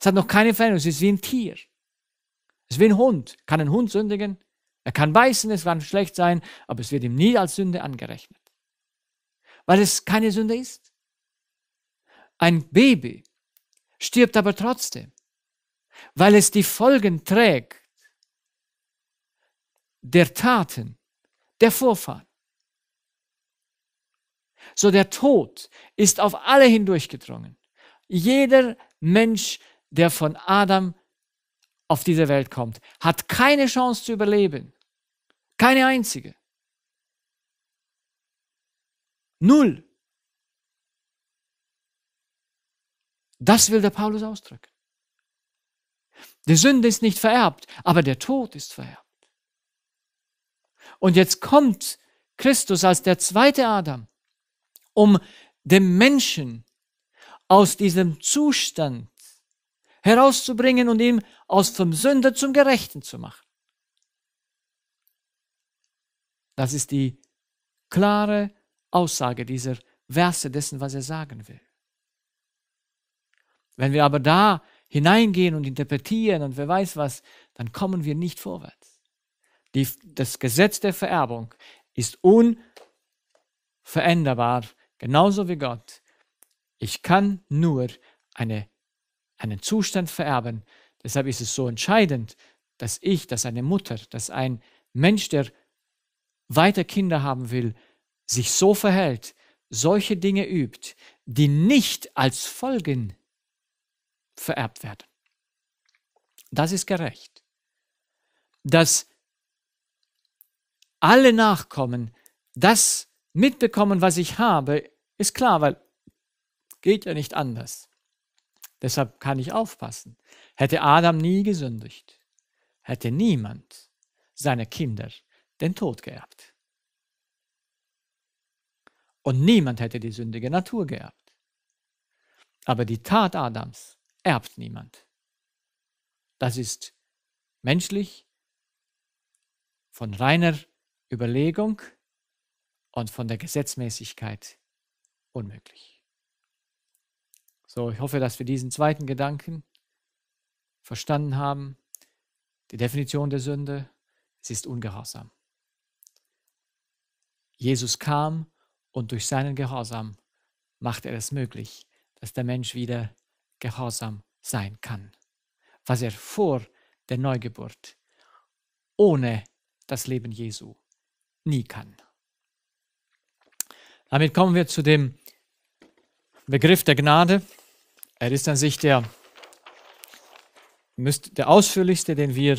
Es hat noch keine Veränderung. Es ist wie ein Tier. Es ist wie ein Hund. Kann ein Hund sündigen? Er kann beißen, es kann schlecht sein, aber es wird ihm nie als Sünde angerechnet. Weil es keine Sünde ist. Ein Baby stirbt aber trotzdem, weil es die Folgen trägt der Taten der Vorfahren. So der Tod ist auf alle hindurchgedrungen. Jeder Mensch, der von Adam auf diese Welt kommt, hat keine Chance zu überleben. Keine einzige. Null. Das will der Paulus ausdrücken. Die Sünde ist nicht vererbt, aber der Tod ist vererbt. Und jetzt kommt Christus als der zweite Adam, um dem Menschen aus diesem Zustand herauszubringen und ihn aus vom Sünder zum Gerechten zu machen. Das ist die klare Aussage dieser Verse dessen, was er sagen will. Wenn wir aber da hineingehen und interpretieren und wer weiß was, dann kommen wir nicht vorwärts. Die, das Gesetz der Vererbung ist unveränderbar, genauso wie Gott. Ich kann nur eine, einen Zustand vererben. Deshalb ist es so entscheidend, dass ich, dass eine Mutter, dass ein Mensch, der weiter Kinder haben will, sich so verhält, solche Dinge übt, die nicht als Folgen vererbt werden. Das ist gerecht. Dass alle Nachkommen das mitbekommen, was ich habe, ist klar, weil Geht ja nicht anders. Deshalb kann ich aufpassen. Hätte Adam nie gesündigt, hätte niemand seiner Kinder den Tod geerbt. Und niemand hätte die sündige Natur geerbt. Aber die Tat Adams erbt niemand. Das ist menschlich, von reiner Überlegung und von der Gesetzmäßigkeit unmöglich. So, ich hoffe, dass wir diesen zweiten Gedanken verstanden haben. Die Definition der Sünde, sie ist ungehorsam. Jesus kam und durch seinen Gehorsam macht er es möglich, dass der Mensch wieder gehorsam sein kann, was er vor der Neugeburt ohne das Leben Jesu nie kann. Damit kommen wir zu dem Begriff der Gnade. Er ist an sich der, der ausführlichste, den wir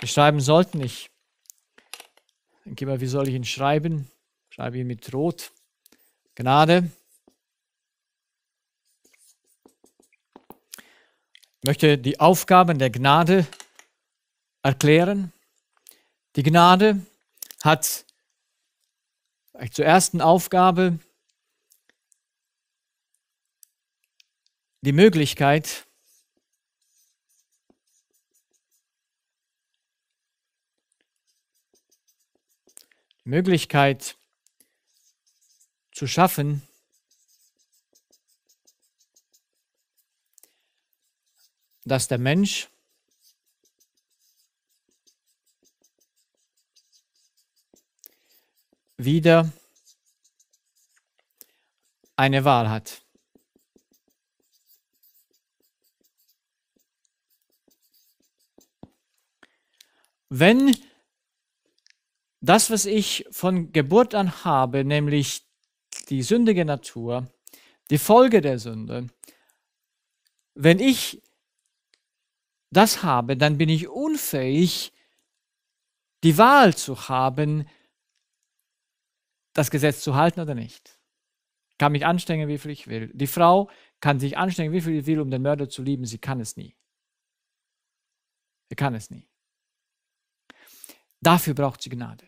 beschreiben sollten. Ich denke mal, wie soll ich ihn schreiben? Ich Schreibe ihn mit Rot. Gnade. Ich möchte die Aufgaben der Gnade erklären. Die Gnade hat zur ersten Aufgabe die Möglichkeit, die Möglichkeit zu schaffen, dass der Mensch wieder eine Wahl hat. wenn das, was ich von Geburt an habe, nämlich die sündige Natur, die Folge der Sünde, wenn ich das habe, dann bin ich unfähig, die Wahl zu haben, das Gesetz zu halten oder nicht. Ich Kann mich anstrengen, wie viel ich will. Die Frau kann sich anstrengen, wie viel sie will, um den Mörder zu lieben. Sie kann es nie. Sie kann es nie. Dafür braucht sie Gnade.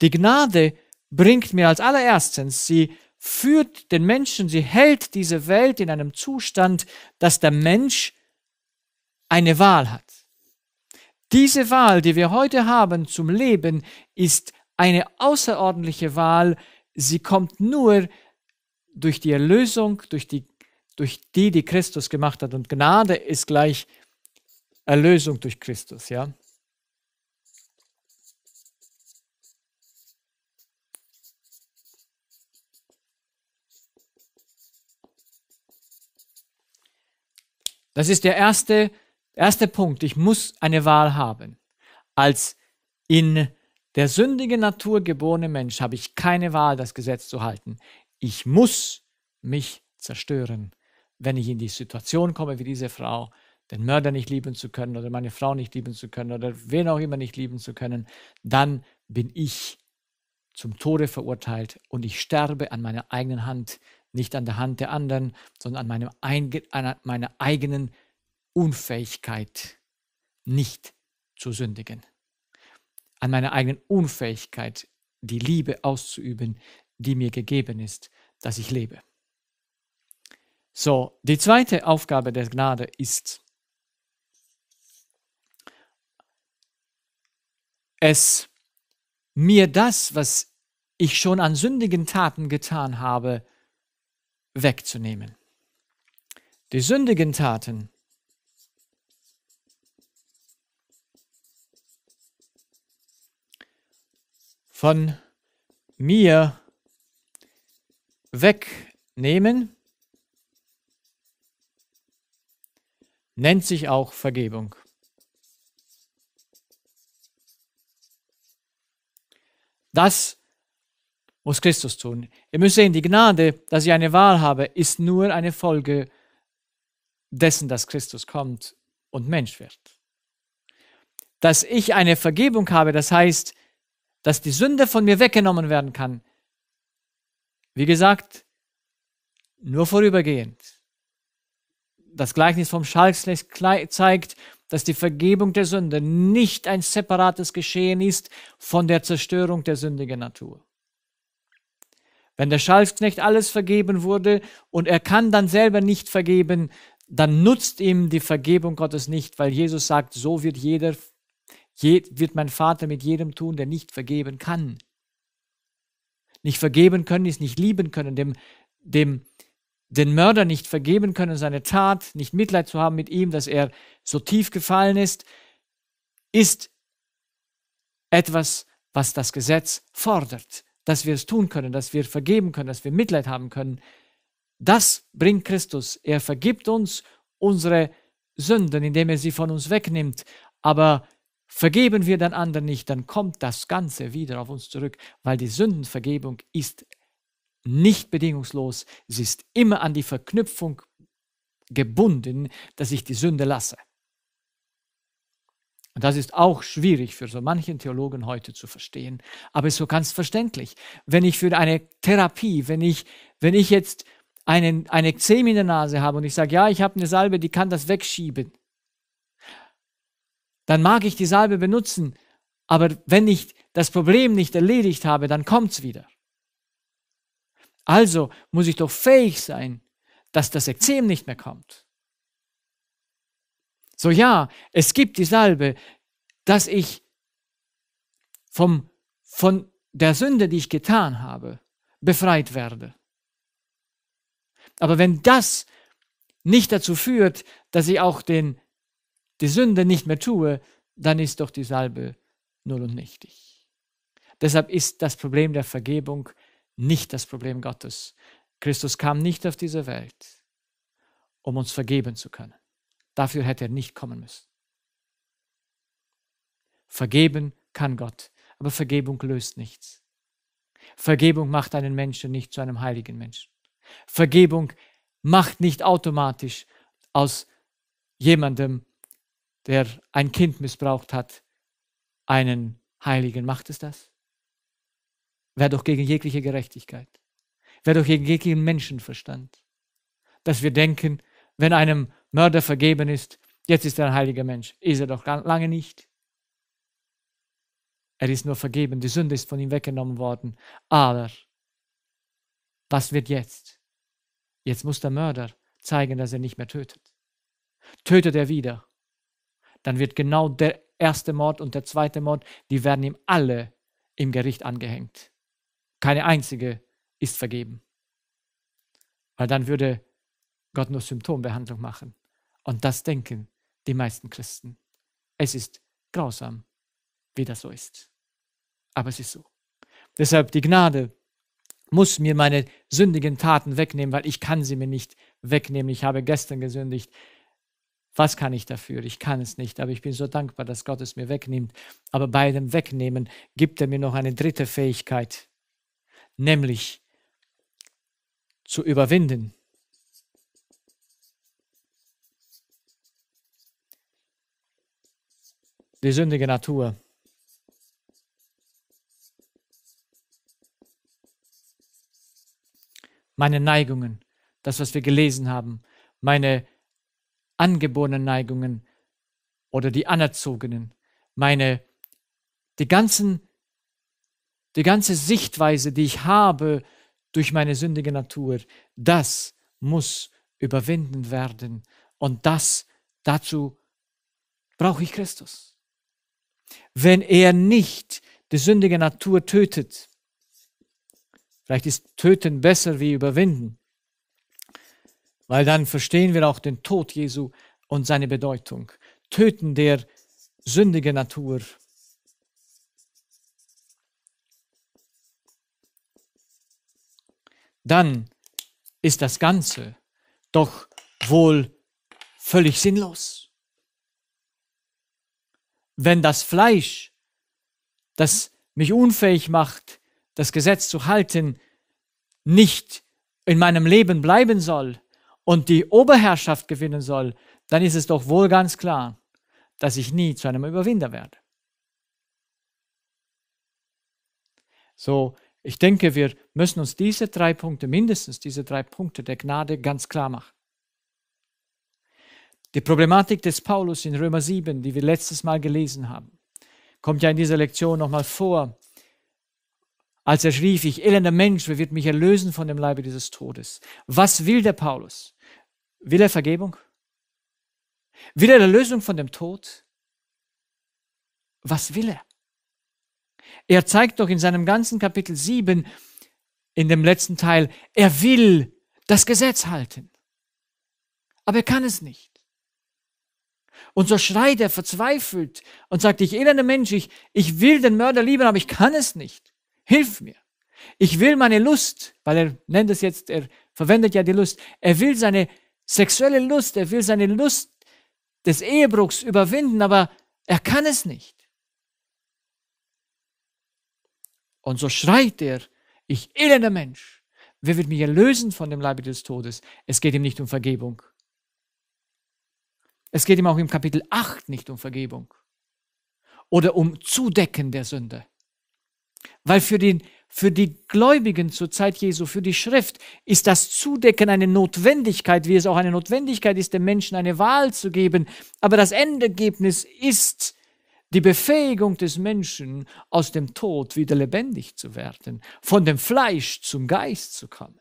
Die Gnade bringt mir als allererstens, sie führt den Menschen, sie hält diese Welt in einem Zustand, dass der Mensch eine Wahl hat. Diese Wahl, die wir heute haben zum Leben, ist eine außerordentliche Wahl. Sie kommt nur durch die Erlösung, durch die, durch die, die Christus gemacht hat. Und Gnade ist gleich Erlösung durch Christus, ja. Das ist der erste, erste Punkt. Ich muss eine Wahl haben. Als in der sündigen Natur geborene Mensch habe ich keine Wahl, das Gesetz zu halten. Ich muss mich zerstören, wenn ich in die Situation komme wie diese Frau, den Mörder nicht lieben zu können oder meine Frau nicht lieben zu können oder wen auch immer nicht lieben zu können, dann bin ich zum Tode verurteilt und ich sterbe an meiner eigenen Hand nicht an der Hand der anderen, sondern an, meinem an meiner eigenen Unfähigkeit nicht zu sündigen. An meiner eigenen Unfähigkeit, die Liebe auszuüben, die mir gegeben ist, dass ich lebe. So, die zweite Aufgabe der Gnade ist, es mir das, was ich schon an sündigen Taten getan habe, wegzunehmen. Die sündigen Taten von mir wegnehmen, nennt sich auch Vergebung. Das muss Christus tun. Ihr müsst sehen, die Gnade, dass ich eine Wahl habe, ist nur eine Folge dessen, dass Christus kommt und Mensch wird. Dass ich eine Vergebung habe, das heißt, dass die Sünde von mir weggenommen werden kann. Wie gesagt, nur vorübergehend. Das Gleichnis vom Schalkslecht zeigt, dass die Vergebung der Sünde nicht ein separates Geschehen ist von der Zerstörung der sündigen Natur. Wenn der Schalfknecht alles vergeben wurde und er kann dann selber nicht vergeben, dann nutzt ihm die Vergebung Gottes nicht, weil Jesus sagt, so wird jeder, wird mein Vater mit jedem tun, der nicht vergeben kann. Nicht vergeben können ist nicht lieben können, dem, dem, den Mörder nicht vergeben können, seine Tat, nicht Mitleid zu haben mit ihm, dass er so tief gefallen ist, ist etwas, was das Gesetz fordert dass wir es tun können, dass wir vergeben können, dass wir Mitleid haben können. Das bringt Christus. Er vergibt uns unsere Sünden, indem er sie von uns wegnimmt. Aber vergeben wir dann anderen nicht, dann kommt das Ganze wieder auf uns zurück, weil die Sündenvergebung ist nicht bedingungslos. Sie ist immer an die Verknüpfung gebunden, dass ich die Sünde lasse. Und das ist auch schwierig für so manchen Theologen heute zu verstehen, aber ist so ganz verständlich. Wenn ich für eine Therapie, wenn ich, wenn ich jetzt einen, eine Zähne in der Nase habe und ich sage, ja, ich habe eine Salbe, die kann das wegschieben, dann mag ich die Salbe benutzen, aber wenn ich das Problem nicht erledigt habe, dann kommt's wieder. Also muss ich doch fähig sein, dass das Ekzem nicht mehr kommt. So ja, es gibt die Salbe, dass ich vom, von der Sünde, die ich getan habe, befreit werde. Aber wenn das nicht dazu führt, dass ich auch den, die Sünde nicht mehr tue, dann ist doch die Salbe null und nichtig. Deshalb ist das Problem der Vergebung nicht das Problem Gottes. Christus kam nicht auf diese Welt, um uns vergeben zu können. Dafür hätte er nicht kommen müssen. Vergeben kann Gott, aber Vergebung löst nichts. Vergebung macht einen Menschen nicht zu einem heiligen Menschen. Vergebung macht nicht automatisch aus jemandem, der ein Kind missbraucht hat, einen Heiligen. Macht es das? Wäre doch gegen jegliche Gerechtigkeit. Wäre doch gegen jeglichen Menschenverstand. Dass wir denken, wenn einem Mörder vergeben ist. Jetzt ist er ein heiliger Mensch. Ist er doch lange nicht. Er ist nur vergeben. Die Sünde ist von ihm weggenommen worden. Aber was wird jetzt? Jetzt muss der Mörder zeigen, dass er nicht mehr tötet. Tötet er wieder, dann wird genau der erste Mord und der zweite Mord, die werden ihm alle im Gericht angehängt. Keine einzige ist vergeben. Weil dann würde Gott nur Symptombehandlung machen. Und das denken die meisten Christen. Es ist grausam, wie das so ist. Aber es ist so. Deshalb die Gnade muss mir meine sündigen Taten wegnehmen, weil ich kann sie mir nicht wegnehmen. Ich habe gestern gesündigt. Was kann ich dafür? Ich kann es nicht, aber ich bin so dankbar, dass Gott es mir wegnimmt. Aber bei dem Wegnehmen gibt er mir noch eine dritte Fähigkeit, nämlich zu überwinden die sündige Natur. Meine Neigungen, das, was wir gelesen haben, meine angeborenen Neigungen oder die anerzogenen, meine, die ganzen, die ganze Sichtweise, die ich habe durch meine sündige Natur, das muss überwinden werden. Und das, dazu brauche ich Christus wenn er nicht die sündige Natur tötet. Vielleicht ist töten besser wie überwinden, weil dann verstehen wir auch den Tod Jesu und seine Bedeutung. Töten der sündige Natur. Dann ist das Ganze doch wohl völlig sinnlos. Wenn das Fleisch, das mich unfähig macht, das Gesetz zu halten, nicht in meinem Leben bleiben soll und die Oberherrschaft gewinnen soll, dann ist es doch wohl ganz klar, dass ich nie zu einem Überwinder werde. So, ich denke, wir müssen uns diese drei Punkte, mindestens diese drei Punkte der Gnade ganz klar machen. Die Problematik des Paulus in Römer 7, die wir letztes Mal gelesen haben, kommt ja in dieser Lektion nochmal vor. Als er schrieb, ich elender Mensch, wer wird mich erlösen von dem Leibe dieses Todes? Was will der Paulus? Will er Vergebung? Will er Erlösung von dem Tod? Was will er? Er zeigt doch in seinem ganzen Kapitel 7, in dem letzten Teil, er will das Gesetz halten. Aber er kann es nicht. Und so schreit er verzweifelt und sagt, ich elender Mensch, ich, ich will den Mörder lieben, aber ich kann es nicht. Hilf mir. Ich will meine Lust, weil er nennt es jetzt, er verwendet ja die Lust. Er will seine sexuelle Lust, er will seine Lust des Ehebruchs überwinden, aber er kann es nicht. Und so schreit er, ich elender Mensch, wer wird mich erlösen von dem Leibe des Todes? Es geht ihm nicht um Vergebung, es geht ihm auch im Kapitel 8 nicht um Vergebung oder um Zudecken der Sünde. Weil für, den, für die Gläubigen zur Zeit Jesu, für die Schrift, ist das Zudecken eine Notwendigkeit, wie es auch eine Notwendigkeit ist, dem Menschen eine Wahl zu geben. Aber das Endergebnis ist die Befähigung des Menschen, aus dem Tod wieder lebendig zu werden, von dem Fleisch zum Geist zu kommen.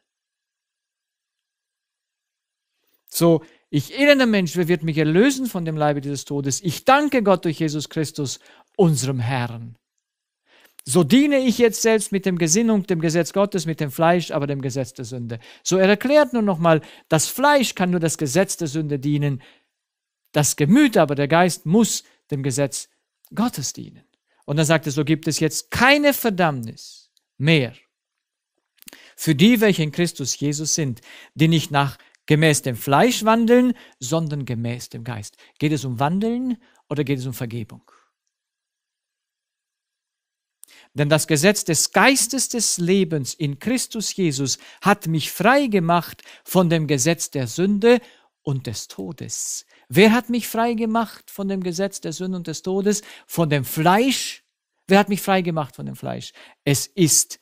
So ich elender Mensch, wer wird mich erlösen von dem Leibe dieses Todes? Ich danke Gott durch Jesus Christus, unserem Herrn. So diene ich jetzt selbst mit dem Gesinnung, dem Gesetz Gottes, mit dem Fleisch, aber dem Gesetz der Sünde. So er erklärt nun nochmal, das Fleisch kann nur das Gesetz der Sünde dienen, das Gemüt aber, der Geist, muss dem Gesetz Gottes dienen. Und dann sagt er, so gibt es jetzt keine Verdammnis mehr für die, welche in Christus Jesus sind, die nicht nach gemäß dem Fleisch wandeln, sondern gemäß dem Geist. Geht es um Wandeln oder geht es um Vergebung? Denn das Gesetz des Geistes des Lebens in Christus Jesus hat mich frei gemacht von dem Gesetz der Sünde und des Todes. Wer hat mich frei gemacht von dem Gesetz der Sünde und des Todes? Von dem Fleisch? Wer hat mich frei gemacht von dem Fleisch? Es ist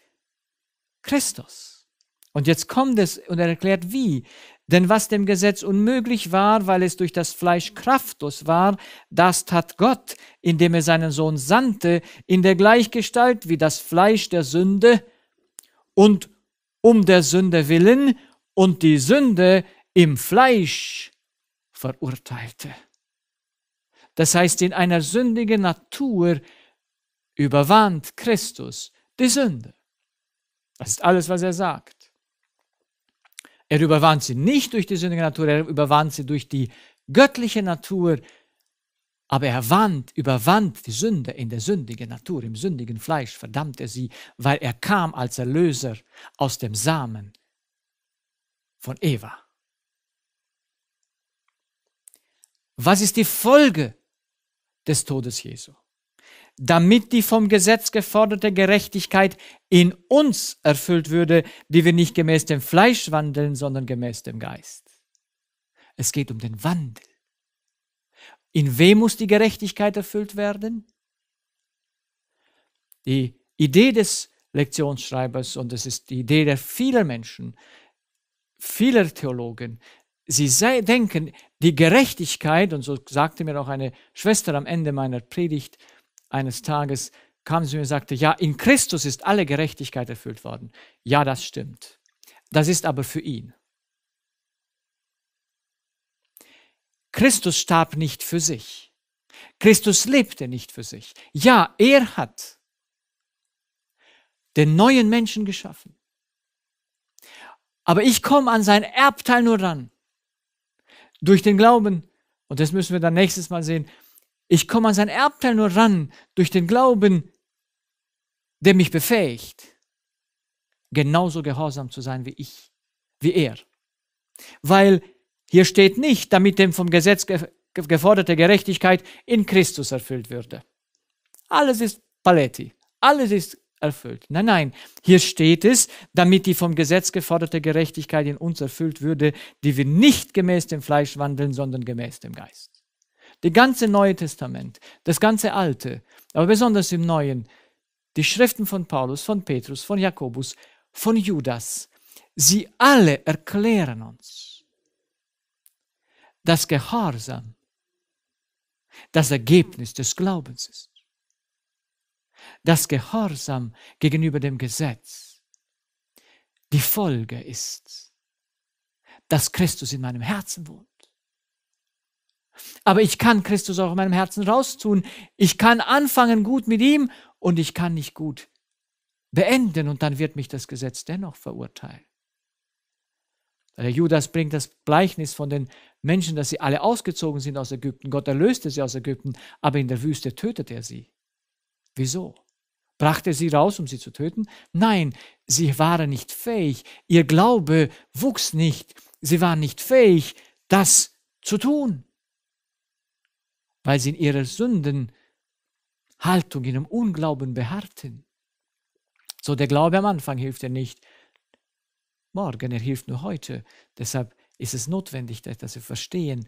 Christus. Und jetzt kommt es und er erklärt, wie. Denn was dem Gesetz unmöglich war, weil es durch das Fleisch kraftlos war, das tat Gott, indem er seinen Sohn sandte, in der Gleichgestalt wie das Fleisch der Sünde und um der Sünde willen und die Sünde im Fleisch verurteilte. Das heißt, in einer sündigen Natur überwand Christus die Sünde. Das ist alles, was er sagt. Er überwand sie nicht durch die sündige Natur, er überwand sie durch die göttliche Natur, aber er wand, überwand die Sünde in der sündigen Natur, im sündigen Fleisch, verdammt er sie, weil er kam als Erlöser aus dem Samen von Eva. Was ist die Folge des Todes Jesu? damit die vom Gesetz geforderte Gerechtigkeit in uns erfüllt würde, die wir nicht gemäß dem Fleisch wandeln, sondern gemäß dem Geist. Es geht um den Wandel. In wem muss die Gerechtigkeit erfüllt werden? Die Idee des Lektionsschreibers, und es ist die Idee der vieler Menschen, vieler Theologen, sie sei, denken, die Gerechtigkeit, und so sagte mir auch eine Schwester am Ende meiner Predigt, eines Tages kam sie mir und sagte, ja, in Christus ist alle Gerechtigkeit erfüllt worden. Ja, das stimmt. Das ist aber für ihn. Christus starb nicht für sich. Christus lebte nicht für sich. Ja, er hat den neuen Menschen geschaffen. Aber ich komme an sein Erbteil nur ran. Durch den Glauben, und das müssen wir dann nächstes Mal sehen, ich komme an sein Erbteil nur ran durch den Glauben, der mich befähigt, genauso gehorsam zu sein wie ich, wie er. Weil hier steht nicht, damit dem vom Gesetz geforderte Gerechtigkeit in Christus erfüllt würde. Alles ist Paletti, alles ist erfüllt. Nein, nein, hier steht es, damit die vom Gesetz geforderte Gerechtigkeit in uns erfüllt würde, die wir nicht gemäß dem Fleisch wandeln, sondern gemäß dem Geist. Das ganze Neue Testament, das ganze Alte, aber besonders im Neuen, die Schriften von Paulus, von Petrus, von Jakobus, von Judas, sie alle erklären uns, dass Gehorsam das Ergebnis des Glaubens ist. Dass Gehorsam gegenüber dem Gesetz die Folge ist, dass Christus in meinem Herzen wohnt. Aber ich kann Christus auch in meinem Herzen raustun. Ich kann anfangen gut mit ihm und ich kann nicht gut beenden und dann wird mich das Gesetz dennoch verurteilen. Der Judas bringt das Gleichnis von den Menschen, dass sie alle ausgezogen sind aus Ägypten. Gott erlöste sie aus Ägypten, aber in der Wüste tötete er sie. Wieso? Brachte er sie raus, um sie zu töten? Nein, sie waren nicht fähig. Ihr Glaube wuchs nicht. Sie waren nicht fähig, das zu tun weil sie in ihrer Sündenhaltung, in ihrem Unglauben beharrten. So der Glaube am Anfang hilft ja nicht morgen, er hilft nur heute. Deshalb ist es notwendig, dass wir verstehen,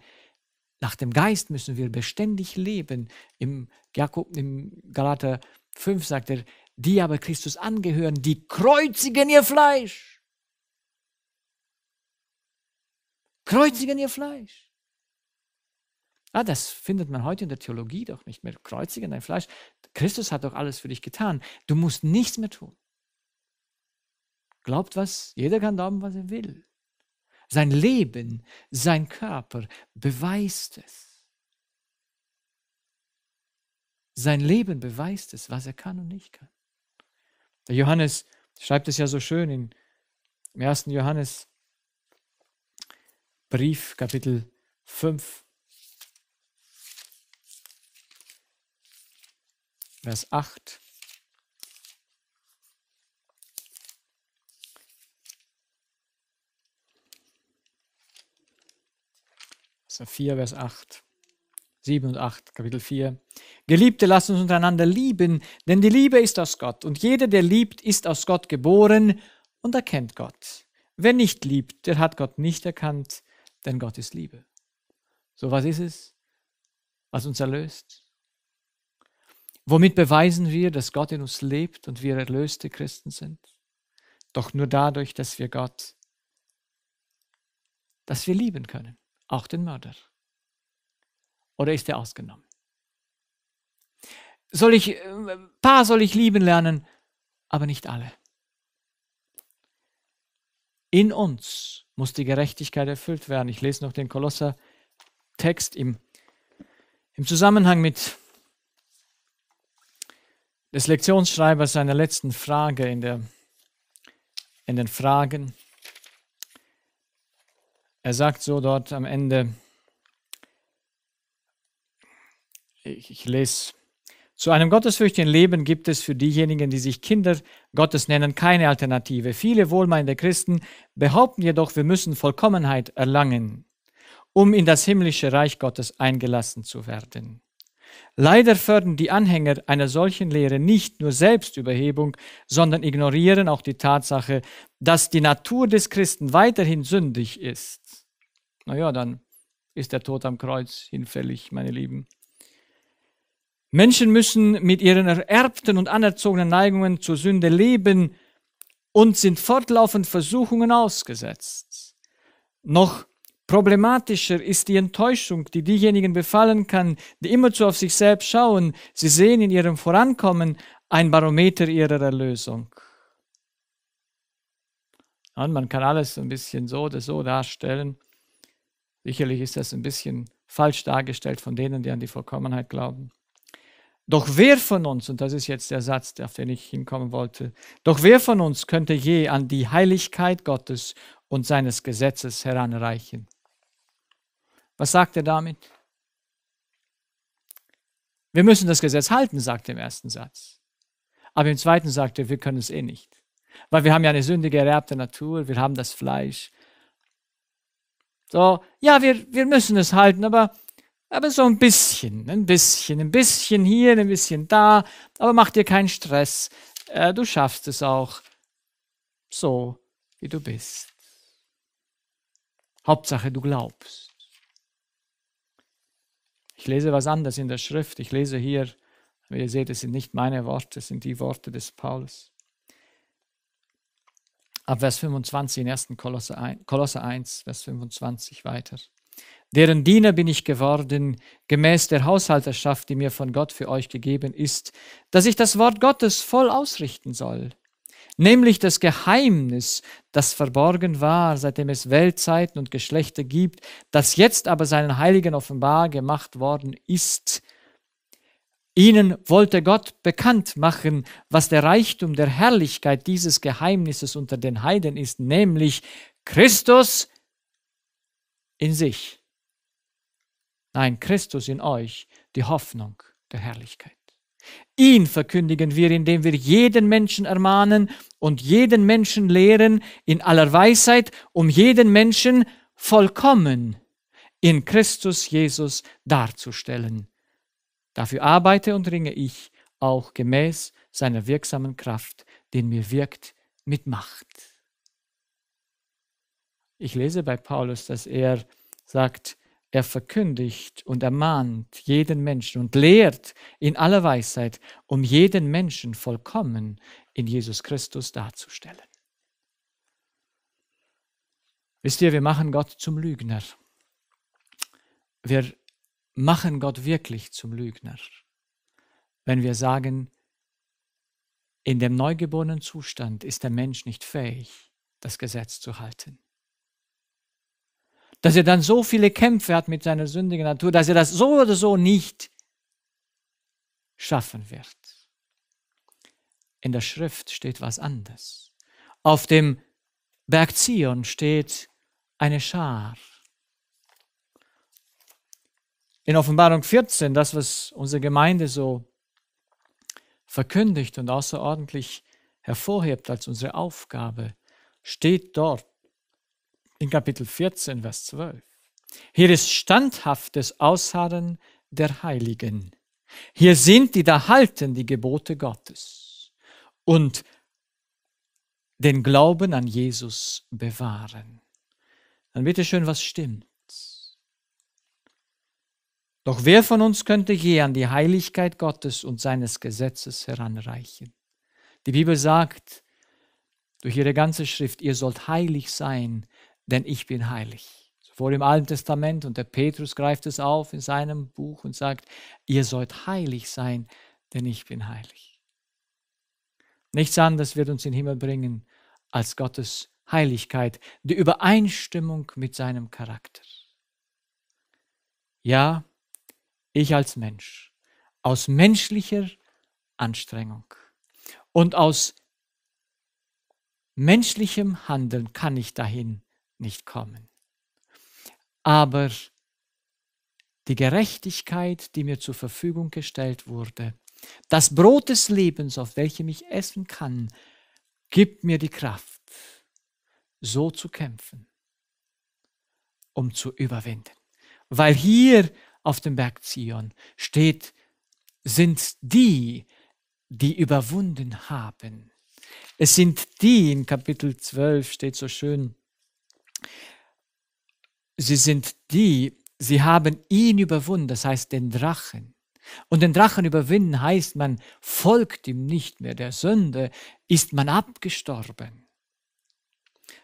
nach dem Geist müssen wir beständig leben. Im, Jakob, im Galater 5 sagt er, die aber Christus angehören, die kreuzigen ihr Fleisch. Kreuzigen ihr Fleisch. Ah, das findet man heute in der Theologie doch nicht mehr. Kreuzige dein Fleisch. Christus hat doch alles für dich getan. Du musst nichts mehr tun. Glaubt was, jeder kann glauben, was er will. Sein Leben, sein Körper beweist es. Sein Leben beweist es, was er kann und nicht kann. Der Johannes schreibt es ja so schön in, im ersten Johannesbrief, Kapitel 5, Vers 8. Vers 4, Vers 8. 7 und 8, Kapitel 4. Geliebte, lasst uns untereinander lieben, denn die Liebe ist aus Gott. Und jeder, der liebt, ist aus Gott geboren und erkennt Gott. Wer nicht liebt, der hat Gott nicht erkannt, denn Gott ist Liebe. So was ist es, was uns erlöst? Womit beweisen wir, dass Gott in uns lebt und wir erlöste Christen sind? Doch nur dadurch, dass wir Gott, dass wir lieben können, auch den Mörder. Oder ist er ausgenommen? Soll ich, ein äh, paar soll ich lieben lernen, aber nicht alle. In uns muss die Gerechtigkeit erfüllt werden. Ich lese noch den Kolosser-Text im, im Zusammenhang mit des Lektionsschreibers seiner letzten Frage in, der, in den Fragen. Er sagt so dort am Ende, ich, ich lese, zu einem gottesfürchtigen Leben gibt es für diejenigen, die sich Kinder Gottes nennen, keine Alternative. Viele wohlmeinende Christen behaupten jedoch, wir müssen Vollkommenheit erlangen, um in das himmlische Reich Gottes eingelassen zu werden. Leider fördern die Anhänger einer solchen Lehre nicht nur Selbstüberhebung, sondern ignorieren auch die Tatsache, dass die Natur des Christen weiterhin sündig ist. Naja, dann ist der Tod am Kreuz hinfällig, meine Lieben. Menschen müssen mit ihren ererbten und anerzogenen Neigungen zur Sünde leben und sind fortlaufend Versuchungen ausgesetzt. Noch Problematischer ist die Enttäuschung, die diejenigen befallen kann, die immerzu auf sich selbst schauen. Sie sehen in ihrem Vorankommen ein Barometer ihrer Erlösung. Und man kann alles ein bisschen so oder so darstellen. Sicherlich ist das ein bisschen falsch dargestellt von denen, die an die Vollkommenheit glauben. Doch wer von uns, und das ist jetzt der Satz, auf den ich hinkommen wollte, doch wer von uns könnte je an die Heiligkeit Gottes und seines Gesetzes heranreichen? Was sagt er damit? Wir müssen das Gesetz halten, sagt er im ersten Satz. Aber im zweiten sagt er, wir können es eh nicht. Weil wir haben ja eine sündige, ererbte Natur, wir haben das Fleisch. So, ja, wir, wir müssen es halten, aber, aber so ein bisschen, ein bisschen, ein bisschen hier, ein bisschen da, aber mach dir keinen Stress. Äh, du schaffst es auch so, wie du bist. Hauptsache, du glaubst. Ich lese was anderes in der Schrift. Ich lese hier, wie ihr seht, es sind nicht meine Worte, es sind die Worte des Paulus. Ab Vers 25 in 1. Kolosse 1, Kolosser 1, Vers 25 weiter. Deren Diener bin ich geworden, gemäß der Haushalterschaft, die mir von Gott für euch gegeben ist, dass ich das Wort Gottes voll ausrichten soll nämlich das Geheimnis, das verborgen war, seitdem es Weltzeiten und Geschlechter gibt, das jetzt aber seinen Heiligen offenbar gemacht worden ist. Ihnen wollte Gott bekannt machen, was der Reichtum der Herrlichkeit dieses Geheimnisses unter den Heiden ist, nämlich Christus in sich. Nein, Christus in euch, die Hoffnung der Herrlichkeit. Ihn verkündigen wir, indem wir jeden Menschen ermahnen und jeden Menschen lehren in aller Weisheit, um jeden Menschen vollkommen in Christus Jesus darzustellen. Dafür arbeite und ringe ich auch gemäß seiner wirksamen Kraft, den mir wirkt mit Macht. Ich lese bei Paulus, dass er sagt, er verkündigt und ermahnt jeden Menschen und lehrt in aller Weisheit, um jeden Menschen vollkommen in Jesus Christus darzustellen. Wisst ihr, wir machen Gott zum Lügner. Wir machen Gott wirklich zum Lügner, wenn wir sagen, in dem neugeborenen Zustand ist der Mensch nicht fähig, das Gesetz zu halten dass er dann so viele Kämpfe hat mit seiner sündigen Natur, dass er das so oder so nicht schaffen wird. In der Schrift steht was anderes. Auf dem Berg Zion steht eine Schar. In Offenbarung 14, das, was unsere Gemeinde so verkündigt und außerordentlich hervorhebt als unsere Aufgabe, steht dort in Kapitel 14, Vers 12. Hier ist standhaftes Ausharren der Heiligen. Hier sind die, da halten die Gebote Gottes und den Glauben an Jesus bewahren. Dann bitte schön, was stimmt? Doch wer von uns könnte je an die Heiligkeit Gottes und seines Gesetzes heranreichen? Die Bibel sagt durch ihre ganze Schrift, ihr sollt heilig sein, denn ich bin heilig. Vor im Alten Testament und der Petrus greift es auf in seinem Buch und sagt, ihr sollt heilig sein, denn ich bin heilig. Nichts anderes wird uns in den Himmel bringen als Gottes Heiligkeit, die Übereinstimmung mit seinem Charakter. Ja, ich als Mensch, aus menschlicher Anstrengung und aus menschlichem Handeln kann ich dahin, nicht kommen. Aber die Gerechtigkeit, die mir zur Verfügung gestellt wurde, das Brot des Lebens, auf welchem ich essen kann, gibt mir die Kraft, so zu kämpfen, um zu überwinden. Weil hier auf dem Berg Zion steht, sind die, die überwunden haben. Es sind die, in Kapitel 12 steht so schön, Sie sind die, sie haben ihn überwunden, das heißt den Drachen. Und den Drachen überwinden heißt, man folgt ihm nicht mehr. Der Sünde ist man abgestorben.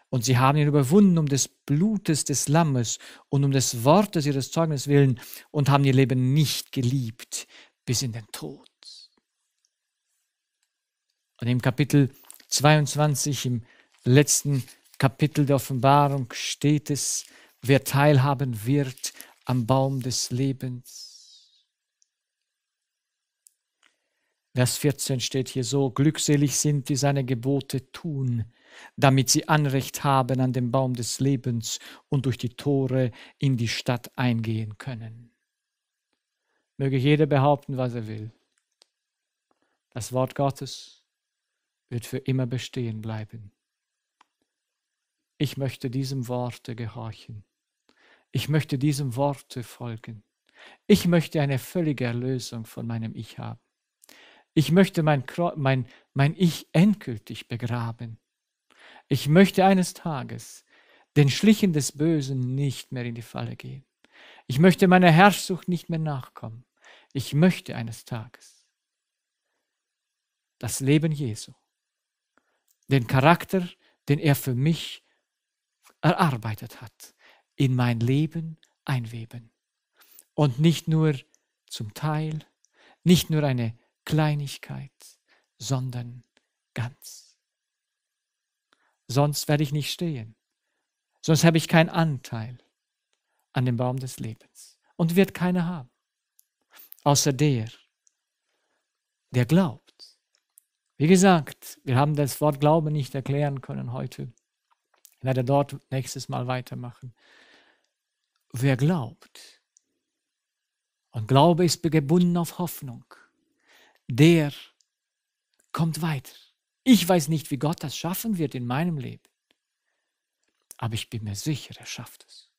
Und sie haben ihn überwunden um des Blutes des Lammes und um des Wortes ihres Zeugnisses willen und haben ihr Leben nicht geliebt bis in den Tod. Und im Kapitel 22, im letzten Kapitel, Kapitel der Offenbarung steht es, wer teilhaben wird am Baum des Lebens. Vers 14 steht hier so, glückselig sind, die seine Gebote tun, damit sie Anrecht haben an dem Baum des Lebens und durch die Tore in die Stadt eingehen können. Möge jeder behaupten, was er will. Das Wort Gottes wird für immer bestehen bleiben. Ich möchte diesem Worte gehorchen. Ich möchte diesem Worte folgen. Ich möchte eine völlige Erlösung von meinem Ich haben. Ich möchte mein, mein, mein Ich endgültig begraben. Ich möchte eines Tages den Schlichen des Bösen nicht mehr in die Falle gehen. Ich möchte meiner Herrschsucht nicht mehr nachkommen. Ich möchte eines Tages das Leben Jesu, den Charakter, den er für mich erarbeitet hat, in mein Leben einweben. Und nicht nur zum Teil, nicht nur eine Kleinigkeit, sondern ganz. Sonst werde ich nicht stehen, sonst habe ich keinen Anteil an dem Baum des Lebens und wird keiner haben, außer der, der glaubt. Wie gesagt, wir haben das Wort Glauben nicht erklären können heute. Ich werde dort nächstes Mal weitermachen. Wer glaubt, und Glaube ist gebunden auf Hoffnung, der kommt weiter. Ich weiß nicht, wie Gott das schaffen wird in meinem Leben, aber ich bin mir sicher, er schafft es.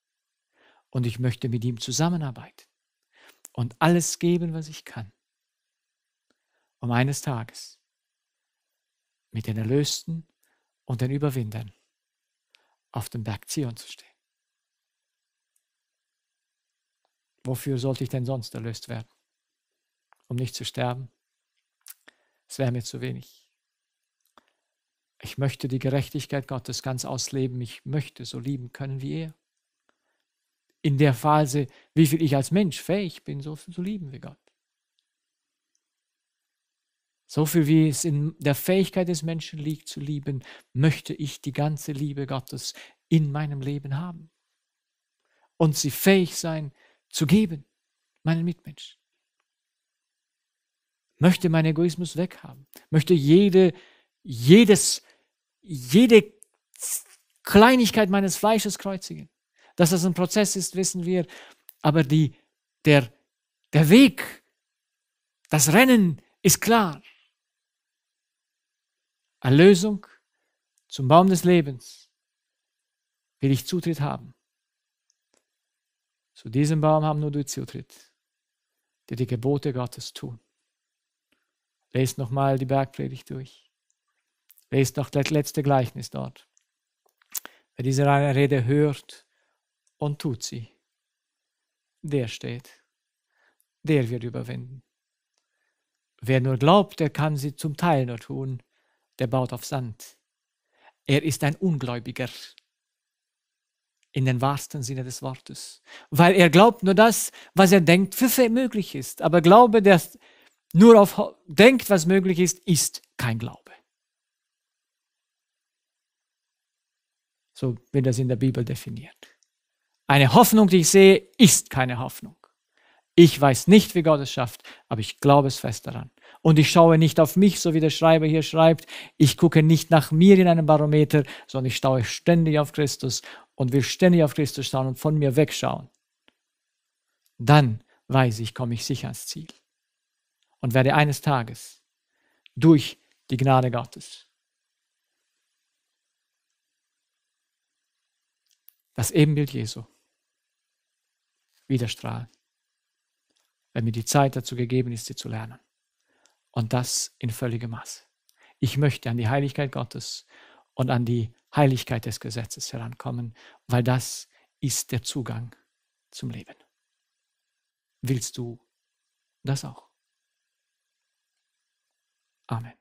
Und ich möchte mit ihm zusammenarbeiten und alles geben, was ich kann, um eines Tages mit den Erlösten und den Überwindern auf dem Berg Zion zu stehen. Wofür sollte ich denn sonst erlöst werden? Um nicht zu sterben? Es wäre mir zu wenig. Ich möchte die Gerechtigkeit Gottes ganz ausleben. Ich möchte so lieben können wie er. In der Phase, wie viel ich als Mensch fähig bin, so zu lieben wie Gott. So viel wie es in der Fähigkeit des Menschen liegt zu lieben, möchte ich die ganze Liebe Gottes in meinem Leben haben und sie fähig sein zu geben, meinen Mitmenschen. Möchte meinen Egoismus weghaben, möchte jede, jedes, jede Kleinigkeit meines Fleisches kreuzigen. Dass das ein Prozess ist, wissen wir, aber die, der, der Weg, das Rennen ist klar. Erlösung, zum Baum des Lebens, will ich Zutritt haben. Zu diesem Baum haben nur du Zutritt, die die Gebote Gottes tun. Lest nochmal die Bergpredigt durch. Lest noch das letzte Gleichnis dort. Wer diese reine Rede hört und tut sie, der steht, der wird überwinden. Wer nur glaubt, der kann sie zum Teil nur tun, der baut auf Sand. Er ist ein Ungläubiger in den wahrsten Sinne des Wortes, weil er glaubt nur das, was er denkt, für möglich ist. Aber Glaube, der nur auf denkt, was möglich ist, ist kein Glaube. So wird das in der Bibel definiert. Eine Hoffnung, die ich sehe, ist keine Hoffnung. Ich weiß nicht, wie Gott es schafft, aber ich glaube es fest daran. Und ich schaue nicht auf mich, so wie der Schreiber hier schreibt. Ich gucke nicht nach mir in einem Barometer, sondern ich schaue ständig auf Christus und will ständig auf Christus schauen und von mir wegschauen. Dann weiß ich, komme ich sicher ans Ziel und werde eines Tages durch die Gnade Gottes das Ebenbild Jesu widerstrahlen, wenn mir die Zeit dazu gegeben ist, sie zu lernen und das in völligem Maß. Ich möchte an die Heiligkeit Gottes und an die Heiligkeit des Gesetzes herankommen, weil das ist der Zugang zum Leben. Willst du das auch? Amen.